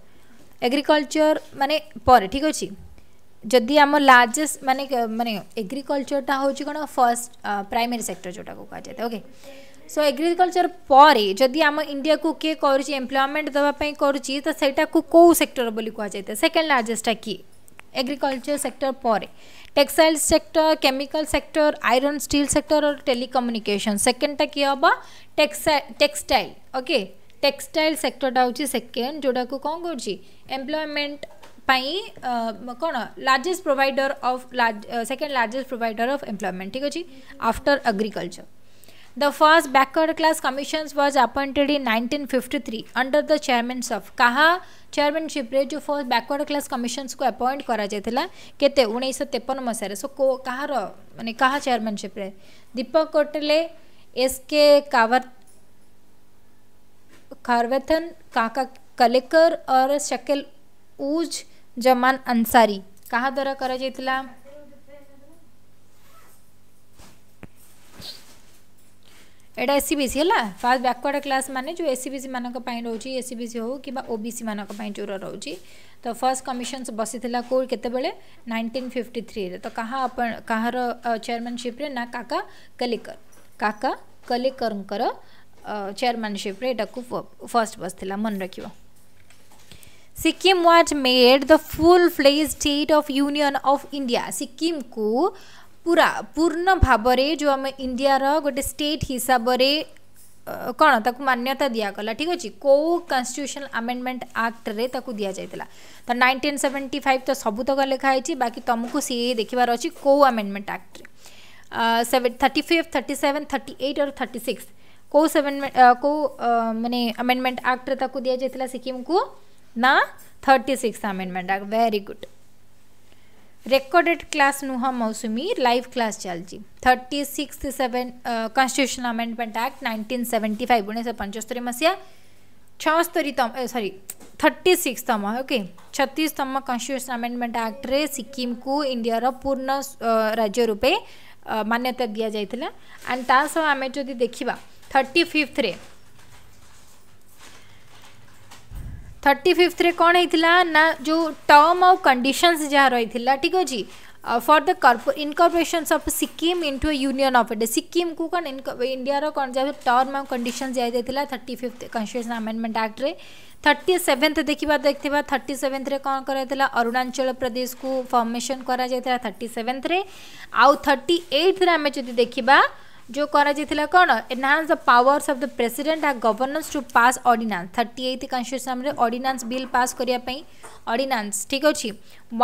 Agriculture माने पर ठीक अछि ଯଦି ଆମ ଲାର୍ଜେଷ୍ଟ ମାନେ ମାନେ ଏଗ୍ରିକଲଚରଟା ହେଉଛି କ'ଣ ଫାର୍ଷ୍ଟ ପ୍ରାଇମେରୀ ସେକ୍ଟର ଯେଉଁଟାକୁ କୁହାଯାଇଥାଏ ଓକେ ସୋ ଏଗ୍ରିକଲଚର ପରେ ଯଦି ଆମ ଇଣ୍ଡିଆକୁ କିଏ କରୁଛି ଏମ୍ପ୍ଲୟମେଣ୍ଟ ଦେବା ପାଇଁ କରୁଛି ତ ସେଇଟାକୁ କେଉଁ ସେକ୍ଟର ବୋଲି କୁହାଯାଇଥାଏ ସେକେଣ୍ଡ ଲାର୍ଜେଷ୍ଟଟା କିଏ ଏଗ୍ରିକଲଚର ସେକ୍ଟର ପରେ textile sector chemical sector iron steel sector और टेलीकम्युनिकेशन सेकेंडटा किए हम टेक्सटाइल ओके टेक्सटाइल सेक्टरटा हूँ सेकेंड जोटा को कौन कर एम्प्लयमेंट कौन largest provider of second largest provider of employment ठीक अच्छे after agriculture The first backward class commissions was appointed in 1953 under the chairmans of Kaha चेारमॅनशीप्रे जो फर्स्ट बॅकवार्ड क्लास को अपॉइंट कमिशनसु अपॉंट करत उन्सश तेपन मशी का मे का चेारमॅनशीप्रे दीपक कोटले कावर कारथन काका कलेकर और सकेल उज जमान करा काय ଏଇଟା ଏସ୍ ସି ବି ସି ହେଲା ଫାଷ୍ଟ ବ୍ୟାକୱାର୍ଡ଼ କ୍ଲାସ୍ ମାନେ ଯେଉଁ ଏସ୍ ସି ବି ସି ମାନଙ୍କ ପାଇଁ ରହୁଛି ଏସ୍ ସି ବି ସି ହେଉ କିମ୍ବା ଓ ବି ସି ମାନଙ୍କ ପାଇଁ ଯେଉଁଟା ରହୁଛି ତ ଫର୍ଷ୍ଟ କମିଶନ୍ସ ବସିଥିଲା କେଉଁ କେତେବେଳେ ନାଇନଟିନ୍ ଫିଫ୍ଟି ଥ୍ରୀରେ ତ କାହା କାହାର ଚେୟାରମ୍ୟାନସିପ୍ରେ ନା କାକା କଲିକର କାକା କଲିକରଙ୍କର ଚେୟାରମ୍ୟାନସିପ୍ରେ ଏଇଟାକୁ ଫର୍ଷ୍ଟ ବସିଥିଲା ମନେ ରଖିବ Sikkim was made the full fledged state of Union of India ସିକିମ୍କୁ पूरा पूर्ण भाव में जो आम इंडिया गोटे स्टेट हिसाब से कौन तक मान्यता दिगला ठीक अच्छे कौ कन्स्टिट्यूशन आमेडमेंट आक्टे दि जाता तो नाइनटीन सेवेन्टी फाइव तो सबूतक लिखाई बाकी तुमको सी देखार अच्छे कौ आमेडमेंट आक्ट से thirty fifth thirty seven thirty eight और थर्टी सिक्स कौ से कौ मैंने आमेडमेंट आक्ट्रे दि जाता सिक्किम को ना thirty six amendment act very good recorded class नुह मौसुमी लाइव क्लास चलती thirty six seven constitution amendment act nineteen seventy five उन्नीस पंचस्तरी मसीहा छस्तरी तम ए सरी थर्टी सिक्स तम ओके छत्तीसतम कन्स्टिट्यूशन आमेंडमेंट आक्ट्रे सिक्किम को इंडिया पूर्ण uh, राज्य रूपे uh, मान्यता दि जाइए एंड तासह देखा थर्टी फिफ्थ रे थर्टी रे कौन होता ना जो टर्म आउ कंडीशंस जहाँ रही ठीक अच्छे for the incorporation of Sikkim into Union of India Sikkim को कौन इंडिया कौन जब टर्म आउ कंडीशन दिजाई थर्टी फिफ्थ कन्स्टिट्यूशन आमेडमेंट आक्ट्रे थर्टी सेवेन्थ देखा देखा थर्टी सेभेन्थ्रे कौन कर अरुणाचल प्रदेश को फर्मेसन कर थर्टी सेवेन्थ्रे आउ थर्टी एट्थ्रे आम जब देखा जो कर कौन enhance the powers of the president आ governors to pass ordinance thirty eighth constitution ordinance bill pass करने अर्डनान्स ठीक अच्छे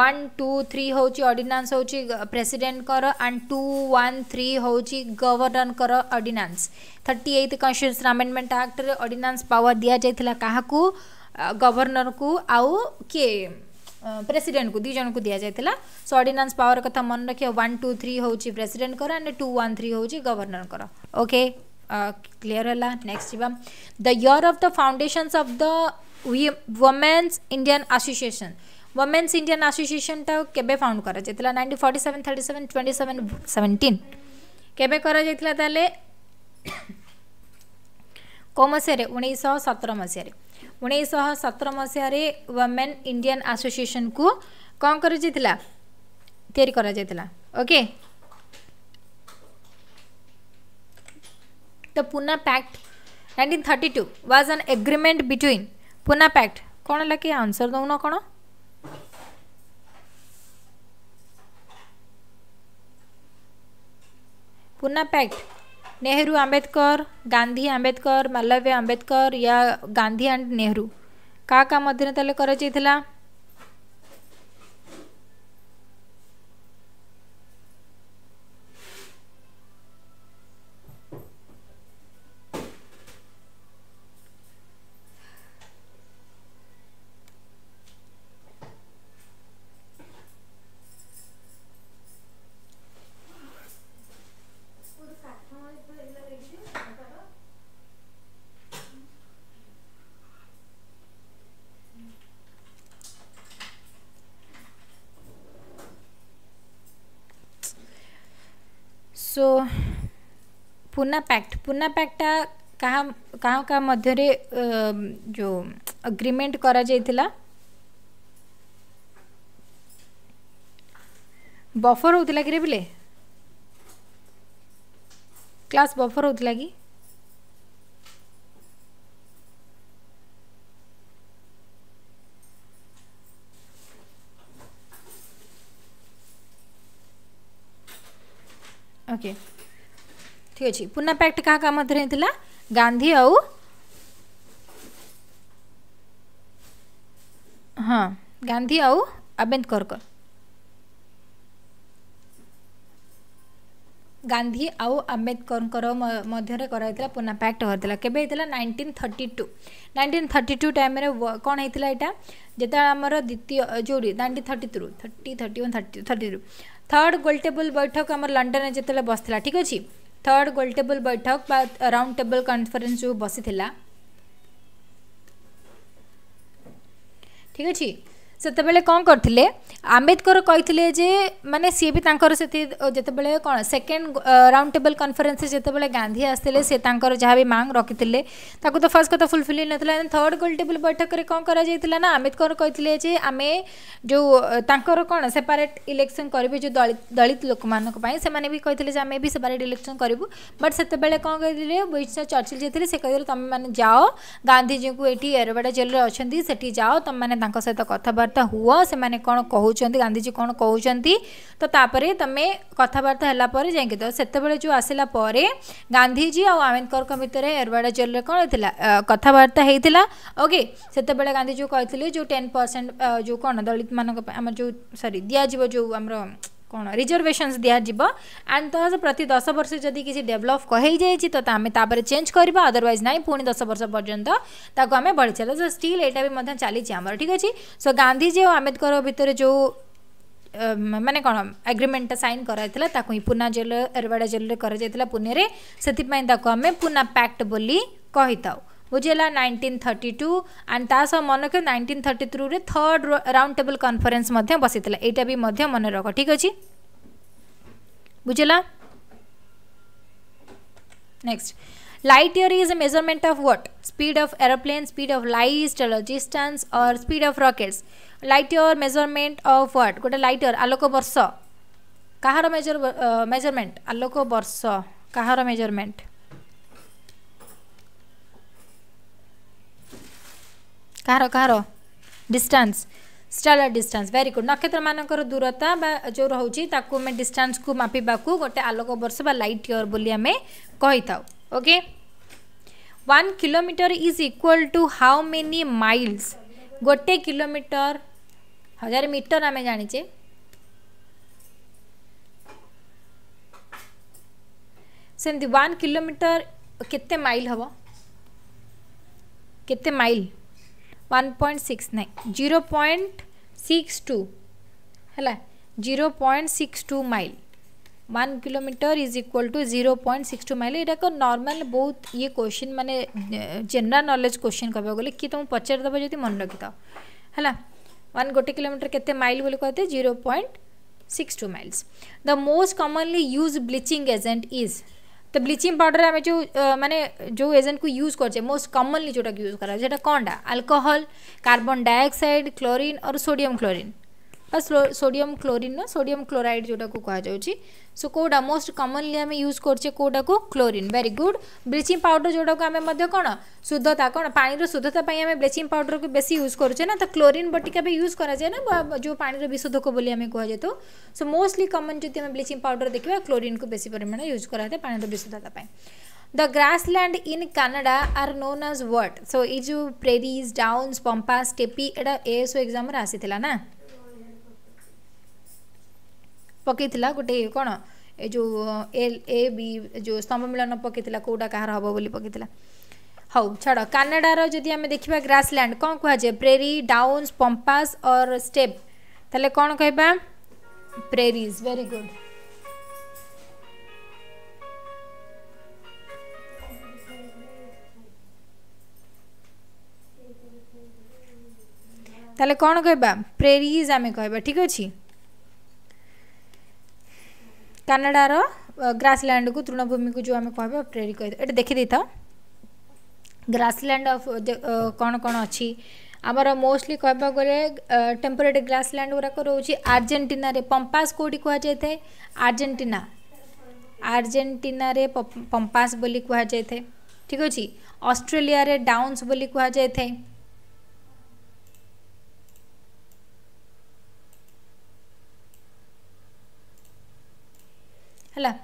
वन टू थ्री हूँ अर्डनान्स हूँ प्रेसीडेटर एंड टू वन थ्री हूँ governor ordinance thirty eighth constitution amendment आक्ट्रे अर्डनान्स पावर दि जाता क्या गवर्नर को आउ किए ପ୍ରେସିଡେଣ୍ଟକୁ ଦୁଇ ଜଣଙ୍କୁ ଦିଆଯାଇଥିଲା ସୋ ଅର୍ଡିନାନ୍ସ ପାୱାର କଥା ମନେ ରଖିବା ୱାନ୍ ଟୁ ଥ୍ରୀ ହେଉଛି ପ୍ରେସିଡେଣ୍ଟଙ୍କର ଆଣ୍ଡ ଟୁ ୱାନ୍ ଥ୍ରୀ ହେଉଛି ଗଭର୍ଣ୍ଣରଙ୍କର ଓକେ କ୍ଲିୟର୍ ହେଲା ନେକ୍ସଟ ଯିବା the year of the foundations of the Women's Indian Association Women's Indian ଆସୋସିଏସନ୍ଟା କେବେ ଫାଉଣ୍ଡ କରାଯାଇଥିଲା nineteen forty seven thirty seven twenty seven seventeen କେବେ କରାଯାଇଥିଲା ତାହେଲେ କେଉଁ ମସିହାରେ ଉଣେଇଶହ ସତର ମସିହାରେ ଉଣେଇଶହ ସତର ମସିହାରେ ୱମେନ୍ ଇଣ୍ଡିଆନ୍ ଆସୋସିଏସନ୍କୁ କ'ଣ କରାଯାଇଥିଲା ତିଆରି କରାଯାଇଥିଲା okay the Poona pact nineteen thirty two was an agreement between Poona pact କ'ଣ ହେଲା କି ଆନ୍ସର୍ ଦେଉନ କ'ଣ ପୁନା ପ୍ୟାକ୍ଟ ନେହେରୁ ଆମ୍ବେଦକର ଗାନ୍ଧୀ ଆମ୍ବେଦକର ମାଲବ୍ୟ ଆମ୍ବେଦକର ୟା ଗାନ୍ଧୀ ଆଣ୍ଡ ନେହେରୁ କାହା କାହା ମଧ୍ୟରେ ତାହେଲେ କରାଯାଇଥିଲା सो पुना पैक्ट पुना पैक्टा कह कह मध्य जो अग्रीमेंट करा जाइला बफर होता कि बिले क्लास बफर होता कि ଓକେ ଠିକ୍ ଅଛି ପୁନା ପ୍ୟାକ୍ଟ କାହା କାହା ମଧ୍ୟରେ ହେଇଥିଲା ଗାନ୍ଧୀ ଆଉ ହଁ ଗାନ୍ଧୀ ଆଉ ଆମ୍ବେଦକରଙ୍କ ଗାନ୍ଧୀ ଆଉ ଆମ୍ବେଦକରଙ୍କର ମଧ୍ୟରେ କରାଯାଇଥିଲା ପୁନା ପ୍ୟାକ୍ଟ କରିଥିଲା କେବେ ହେଇଥିଲା nineteen thirty two nineteen thirty two ଟାଇମ୍ରେ କ'ଣ ହେଇଥିଲା ଏଇଟା ଯେତେବେଳେ ଆମର ଦ୍ୱିତୀୟ ଯେଉଁଠି nineteen thirty three thirty thirty one thirty thirty three third গোল টেবল বৈঠক আমার লন্ডনে যেতবে বসিলা ঠিক আছে থার্ড গোল টেবল বৈঠক বা রাউন্ড টেবল কনফরেন্স যে বসিলা ঠিক আছে ସେତେବେଳେ କ'ଣ କରିଥିଲେ ଆମ୍ବେଦକର କହିଥିଲେ ଯେ ମାନେ ସିଏ ବି ତାଙ୍କର ସେଠି ଯେତେବେଳେ କ'ଣ ସେକେଣ୍ଡ ରାଉଣ୍ଡ ଟେବଲ୍ କନଫରେନ୍ସରେ ଯେତେବେଳେ ଗାନ୍ଧୀ ଆସିଥିଲେ ସେ ତାଙ୍କର ଯାହା ବି ମାଙ୍ଗ ରଖିଥିଲେ ତାକୁ ତ ଫାର୍ଷ୍ଟ କଥା ଫୁଲଫିଲ୍ ହେଇନଥିଲା ଥର୍ଡ଼ ଗୋଲ୍ ଟେବୁଲ୍ ବୈଠକରେ କ'ଣ କରାଯାଇଥିଲା ନା ଆମ୍ବେଦକର କହିଥିଲେ ଯେ ଆମେ ଯେଉଁ ତାଙ୍କର କ'ଣ ସେପାରେଟ୍ ଇଲେକ୍ସନ୍ କରିବେ ଯେଉଁ ଦଳିତ ଦଳିତ ଲୋକମାନଙ୍କ ପାଇଁ ସେମାନେ ବି କହିଥିଲେ ଯେ ଆମେ ବି ସେପାରେଟ୍ ଇଲେକ୍ସନ୍ କରିବୁ ବଟ୍ ସେତେବେଳେ କ'ଣ କହିଥିଲେ ୱିନ୍ଷ୍ଟନ୍ ଚର୍ଚ୍ଚିଲ୍ ଯାଇଥିଲେ ସେ କହିଥିଲେ ତୁମେମାନେ ଯାଅ ଗାନ୍ଧିଜୀଙ୍କୁ ଏଠି ଏରବାଡ଼ା ଜେଲ୍ରେ ଅଛନ୍ତି ସେଠି ଯାଅ ତୁମେମାନେ ତାଙ୍କ ସହିତ କଥାବାର୍ତ୍ତା କଥାବାର୍ତ୍ତା ହୁଅ ସେମାନେ କ'ଣ କହୁଛନ୍ତି ଗାନ୍ଧିଜୀ କ'ଣ କହୁଛନ୍ତି ତ ତାପରେ ତମେ କଥାବାର୍ତ୍ତା ହେଲା ପରେ ଯାଇକି ତ ସେତେବେଳେ ଯେଉଁ ଆସିଲା ପରେ ଗାନ୍ଧିଜୀ ଆଉ ଆମ୍ବେଦକରଙ୍କ ଭିତରେ ଏରବାଡ଼ା ଜେଲ୍ରେ କ'ଣ ହେଇଥିଲା କଥାବାର୍ତ୍ତା ହେଇଥିଲା ଓକେ ସେତେବେଳେ ଗାନ୍ଧିଜୀ କହିଥିଲେ ଯେଉଁ ଟେନ୍ ପରସେଣ୍ଟ ଯେଉଁ କ'ଣ ଦଳିତମାନଙ୍କ ପାଇଁ ଆମର ଯେଉଁ ସରି ଦିଆଯିବ ଯେଉଁ ଆମର କ'ଣ ରିଜର୍ଭେସନ୍ସ ଦିଆଯିବ ଆଣ୍ଡ ତ ପ୍ରତି ଦଶ ବର୍ଷ ଯଦି କିଛି ଡେଭଲପ୍ ହେଇଯାଇଛି ତ ଆମେ ତାପରେ ଚେଞ୍ଜ କରିବା ଅଦରୱାଇଜ୍ ନାହିଁ ପୁଣି ଦଶ ବର୍ଷ ପର୍ଯ୍ୟନ୍ତ ତାକୁ ଆମେ ବଢ଼ି ଚାଲିବା ତ ଷ୍ଟିଲ୍ ଏଇଟା ବି ମଧ୍ୟ ଚାଲିଛି ଆମର ଠିକ୍ ଅଛି ସୋ ଗାନ୍ଧିଜୀ ଓ ଆମ୍ବେଦକର ଭିତରେ ଯେଉଁ ମାନେ କ'ଣ ଆଗ୍ରିମେଣ୍ଟଟା ସାଇନ୍ କରାଯାଇଥିଲା ତାକୁ ହିଁ ପୁନା ଜେଲ ଏରବାଡ଼ା ଜେଲରେ କରାଯାଇଥିଲା ପୁନେରେ ସେଥିପାଇଁ ତାକୁ ଆମେ ପୁନା ପ୍ୟାକ୍ଟ ବୋଲି କହିଥାଉ बुझेगा नाइंटीन थर्टी टू एंड तास मन रखे नाइंटीन थर्टी थ्री में थर्ड राउंड टेबल कन्फरेन्स बसी यहीटा भी मन रख ठीक अच्छे बुझेगा next light year is measurement of what speed of aeroplane speed of light distance और speed of rockets light year measurement of what गोटे लाइट इयर आलोक बर्ष कहार मेजर मेजरमेंट आलोक बर्ष कहार मेजरमेंट कहार कहार distance standard distance very good नक्षत्र मान दूरता जो रोचे डिस्टान्स को मापा को गोटे आलोक बर्ष लाइट इयर बोली आम कही था okay one kilometre is equal to how many miles गोटे किलोमीटर हजार मीटर आम जाचे सेमती वन कोमीटर के माइल हम के mile one point six nine zero point six two है zero point six two mile one kilometre is equal to zero point six two mile यहाँ नर्माल बहुत ये क्वेश्चन मानने जेनराल नलेज क्वेश्चन कह गले किए तुम पचारिदेव जो मन था है वन गोटे किलोमीटर के माइल बोले कहते zero point six two miles the most commonly use bleaching agent is ତ ବ୍ଲିଚିଂ ପାଉଡ଼ର ଆମେ ଯେଉଁ ମାନେ ଯେଉଁ ଏଜେଣ୍ଟକୁ ୟୁଜ୍ କରୁଛେ ମୋଷ୍ଟ କମନଲି ଯେଉଁଟାକୁ ୟୁଜ୍ କରାଯାଏ ସେଇଟା କ'ଣଟା alcohol carbon dioxide chlorine or sodium chlorine ବା ସୋଡ଼ିୟମ କ୍ଲୋରିନ୍ ନୁହଁ ସୋଡ଼ିୟମ କ୍ଲୋରାଇଡ଼ ଯେଉଁଟାକୁ କୁହାଯାଉଛି ସୋ କେଉଁଟା ମୋଷ୍ଟ କମନଲି ଆମେ ୟୁଜ୍ କରୁଛେ କେଉଁଟାକୁ chlorine very good bleaching powder ଯେଉଁଟାକୁ ଆମେ ମଧ୍ୟ କ'ଣ ଶୁଦ୍ଧତା କ'ଣ ପାଣିର ଶୁଦ୍ଧତା ପାଇଁ ଆମେ ବ୍ଲିଚିଂ ପାଉଡ଼ରକୁ ବେଶୀ ୟୁଜ୍ କରୁଛେ ନା ତ କ୍ଲୋରିନ୍ ବଟିକା ବି ୟୁଜ୍ କରାଯାଏ ନା ଯେଉଁ ପାଣିର ବିଶୋଧକ ବୋଲି ଆମେ କୁହାଯାଇଥାଉ ସୋ ମୋଷ୍ଟଲି କମନ୍ ଯଦି ଆମେ ବ୍ଲିଚିଂ ପାଉଡ଼ର ଦେଖିବା କ୍ଲୋରିନ୍କୁ ବେଶୀ ପରିମାଣ ୟୁଜ୍ କରାଯାଏ ପାଣିର ବିଶୁଦ୍ଧତା ପାଇଁ The grassland in Canada are known as what? So, ये जो prairies, downs, pampas, steppe एटा ASO exam में आसी थिला ना पकई गोटे कौन ए जो एल ए बी जो स्तंभ मिलन पकई कौटा कह रहा बोली पकई हाउ छाड़ कानाडार जी आम देखा ग्रासलैंड कौन कहुए प्रेरी डाउन पंपास और स्टेप तेल कौन कह प्रेरीज वेरी गुड तेल कौन कह प्रेरीज आम कह ठीक अच्छे କାନାଡ଼ାର ଗ୍ରାସଲ୍ୟାଣ୍ଡକୁ ତୃଣଭୂମିକୁ ଯେଉଁ ଆମେ କହିବା ପ୍ରେରୀ କହିଥାଉ ଏଇଟା ଦେଖିଦେଇଥାଉ ଗ୍ରାସଲ୍ୟାଣ୍ଡ ଅଫ୍ କ'ଣ କ'ଣ ଅଛି ଆମର ମୋଷ୍ଟଲି କହିବାକୁ ଗଲେ ଟେମ୍ପୋରେଟ୍ ଗ୍ରାସଲ୍ୟାଣ୍ଡ ଗୁଡ଼ାକ ରହୁଛି ଆର୍ଜେଣ୍ଟିନାରେ ପମ୍ପାସ୍ କେଉଁଠି କୁହାଯାଇଥାଏ ଆର୍ଜେଣ୍ଟିନା ଆର୍ଜେଣ୍ଟିନାରେ ପମ୍ପାସ୍ ବୋଲି କୁହାଯାଇଥାଏ ଠିକ୍ ଅଛି ଅଷ୍ଟ୍ରେଲିଆରେ ଡାଉନ୍ସ ବୋଲି କୁହାଯାଇଥାଏ है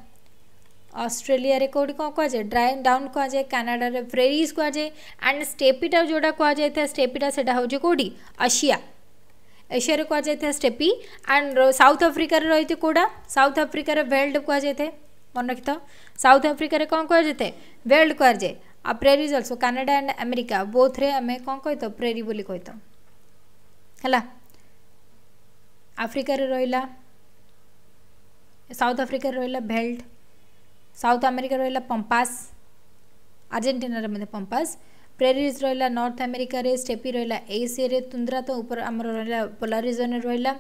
अस्ट्रेलिया कौटी कौन कहुए ड्राए डाउन कहुए कानाडा फ्रेरीज कहुए एंड स्टेपीटा जो कहा जाए स्टेपिटा से कौटी एशिया एशिया कह जाए स्टेपी एंड साउथ आफ्रिकार रही थी कौटा साउथ आफ्रिकार वेल्ड कह जाए मन रखी था साउथ आफ्रिकार कौन कह जाए वेल्ड कह जाए आ prairies also Canada and America both are कौन कही था प्रेरी बोली कही था है आफ्रिकार रहा ସାଉଥ୍ ଆଫ୍ରିକାରେ ରହିଲା ବେଲ୍ଟ ସାଉଥ୍ ଆମେରିକାରେ ରହିଲା ପମ୍ପାସ୍ ଆର୍ଜେଣ୍ଟିନାରେ ମଧ୍ୟ ପମ୍ପାସ୍ ପ୍ରେରିସ୍ ରହିଲା ନର୍ଥ ଆମେରିକାରେ ଷ୍ଟେପି ରହିଲା ଏସିଆରେ ତୁନ୍ଦ୍ରା ତ ଉପରେ ଆମର ରହିଲା ପୋଲାର ରହିଲା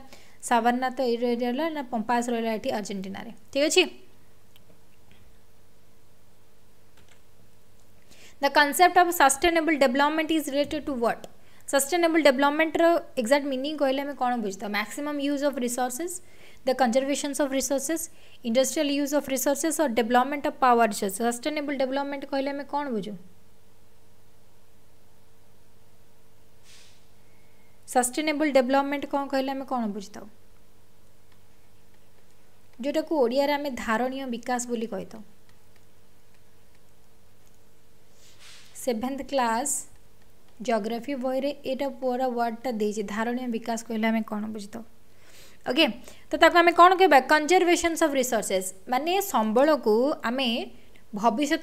ସାବାନା ତ ଏଇ ରହିଲା ନା ପମ୍ପାସ୍ ରହିଲା ଏଠି ଆର୍ଜେଣ୍ଟିନାରେ ଠିକ୍ ଅଛି the concept of sustainable development is related to what sustainable ଡେଭଲପମେଣ୍ଟର ଏକ୍ଜାକ୍ଟ ମିନିଂ କହିଲେ ଆମେ କ'ଣ ବୁଝିଥାଉ maximum use of resources the conservations of resources industrial use of resources or development of power resources sustainable development कहले आम कौन बुझू सस्टेनेबल डेभलपमेंट कौन कहले आम कौन बुझिथाऊ जोटा को ओडिया आम धारणीय विकास बोली कही सेभेन्थ क्लास जोग्राफी बहरे यहाँ पूरा वर्डटा दे धारणीय विकास कहले आम कौन बुझिथाऊ ओके तो ताको आम कौन कह कंजरभेसन अफ रिसोर्सेस मान संबल को आम भविष्य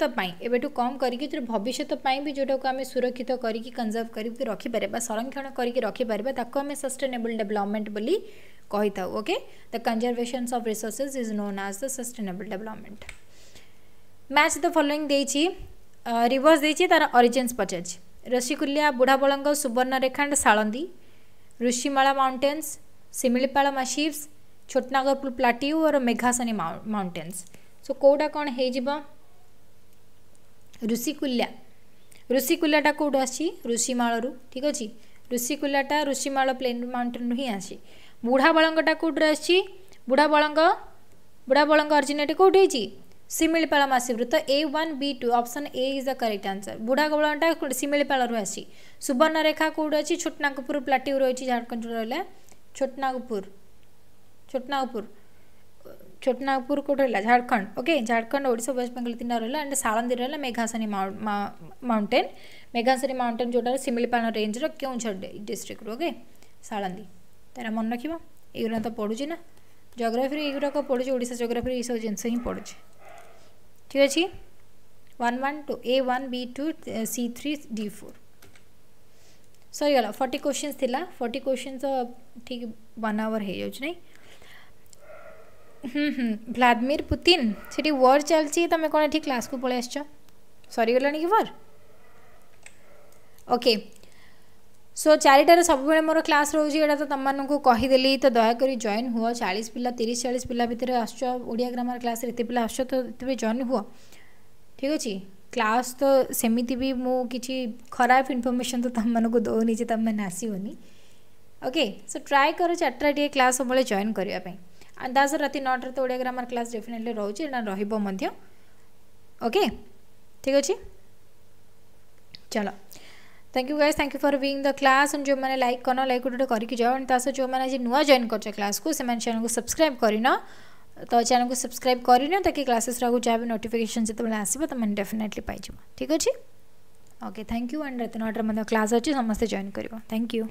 एवं कम करके जो भविष्य भी जोटा को आम सुरक्षित करके कंजर्व करके रखिपर संरक्षण करके रखिपर आम सस्टेनेबल डेभलपमेंट बोली कही था okay the conservation of resources is known as the sustainable development match the following rivers their origins पचार रशिकुलिया बुढ़ाबलंग सुवर्णरेखा एंड सालंदी ऋषिमाला माउंटेन्स सिमिलीपासिभ्स छोटनागु प्लाट्यु र मेघासनी माउंटेन्स सो केही कन् हैजा ऋषिकुल्या ऋषिकुल्याटा केषिमाल ठीक अहि ऋषिकुल्याटा ऋषिमाल प्लेन माउन्टेन हिँड असिस बुढाबा कोही अस बुढाबङ बुढाब अर्जिनाट के सिमिलीपासिभ्रु त ए व बी वि option A is the correct answer बुढाबा शिमिपा सुवर्णरेखा सुवर्णा के छोटनागपुर प्लाट्यु र झाडखण्ड र छोटनागपुर छोटनागपुर छोटनागपुर कोटे रहा झारखंड ओके झारखंड ओडा वेस्ट बेंगल तीन रहा अंड सालंदी रहा मेघासनी माउंटेन मेघासनी माउंटेन जोटा Similipal ranger Keonjhar district okay Salandi तार मन रखा तो ତ ना जोग्राफी ଜୋଗ୍ରାଫିରେ ଏଗୁଡ଼ାକ ପଢ଼ୁଛି ଓଡ଼ିଶା ଜୋଗ୍ରାଫିରେ ଏସବୁ ଜିନିଷ ହିଁ ठीक अच्छे one one two A one B two C three D four sorry गल फर्टी क्वेश्चन थी फर्टी क्वेश्चन ठीक वन आवर हो ना भ्लादिमिर पुतिन से वर चलती तुम कौन ठीक क्लास को पलि आस सरीगला कि वर् ओके सो चार सब मोर क्लास रोज तो तुम मूँ कहीदेली तो दयाक जॉन हुआ चालीस पिला तीस चालीस पिला भितर आस ओडिया ग्रामर क्लास ये पिला आस तो जॉन हुआ ठीक अच्छे କ୍ଲାସ୍ ତ ସେମିତି ବି ମୁଁ खराब ଖରାପ तो तुम मानक दौनी जो तुम मैंने आसोनी ओके सो ट्राए कर चार्टा टे क्लास सब जॉन करने अंदाज रात नौटे तो ओडिया ग्रामर क्लास डेफिनेटली रोचे रही ओके ठीक अच्छे चलो thank you guys thank you for being the class and जो मैंने लाइक करना लाइक गोटे करके जाओ जो मैंने आज नुआ जॉइन कर क्लास को से चैनल को सब्सक्राइब करना तो चैनल को सब्सक्राइब कर क्लासेस जहाँ भी नोटिफिकेशन जो आसो डेफिनेटली पाइव ठीक अच्छे ओके थैंक यू एंड रात नौटे क्लास अच्छे समस्ते जॉन कर थैंक यू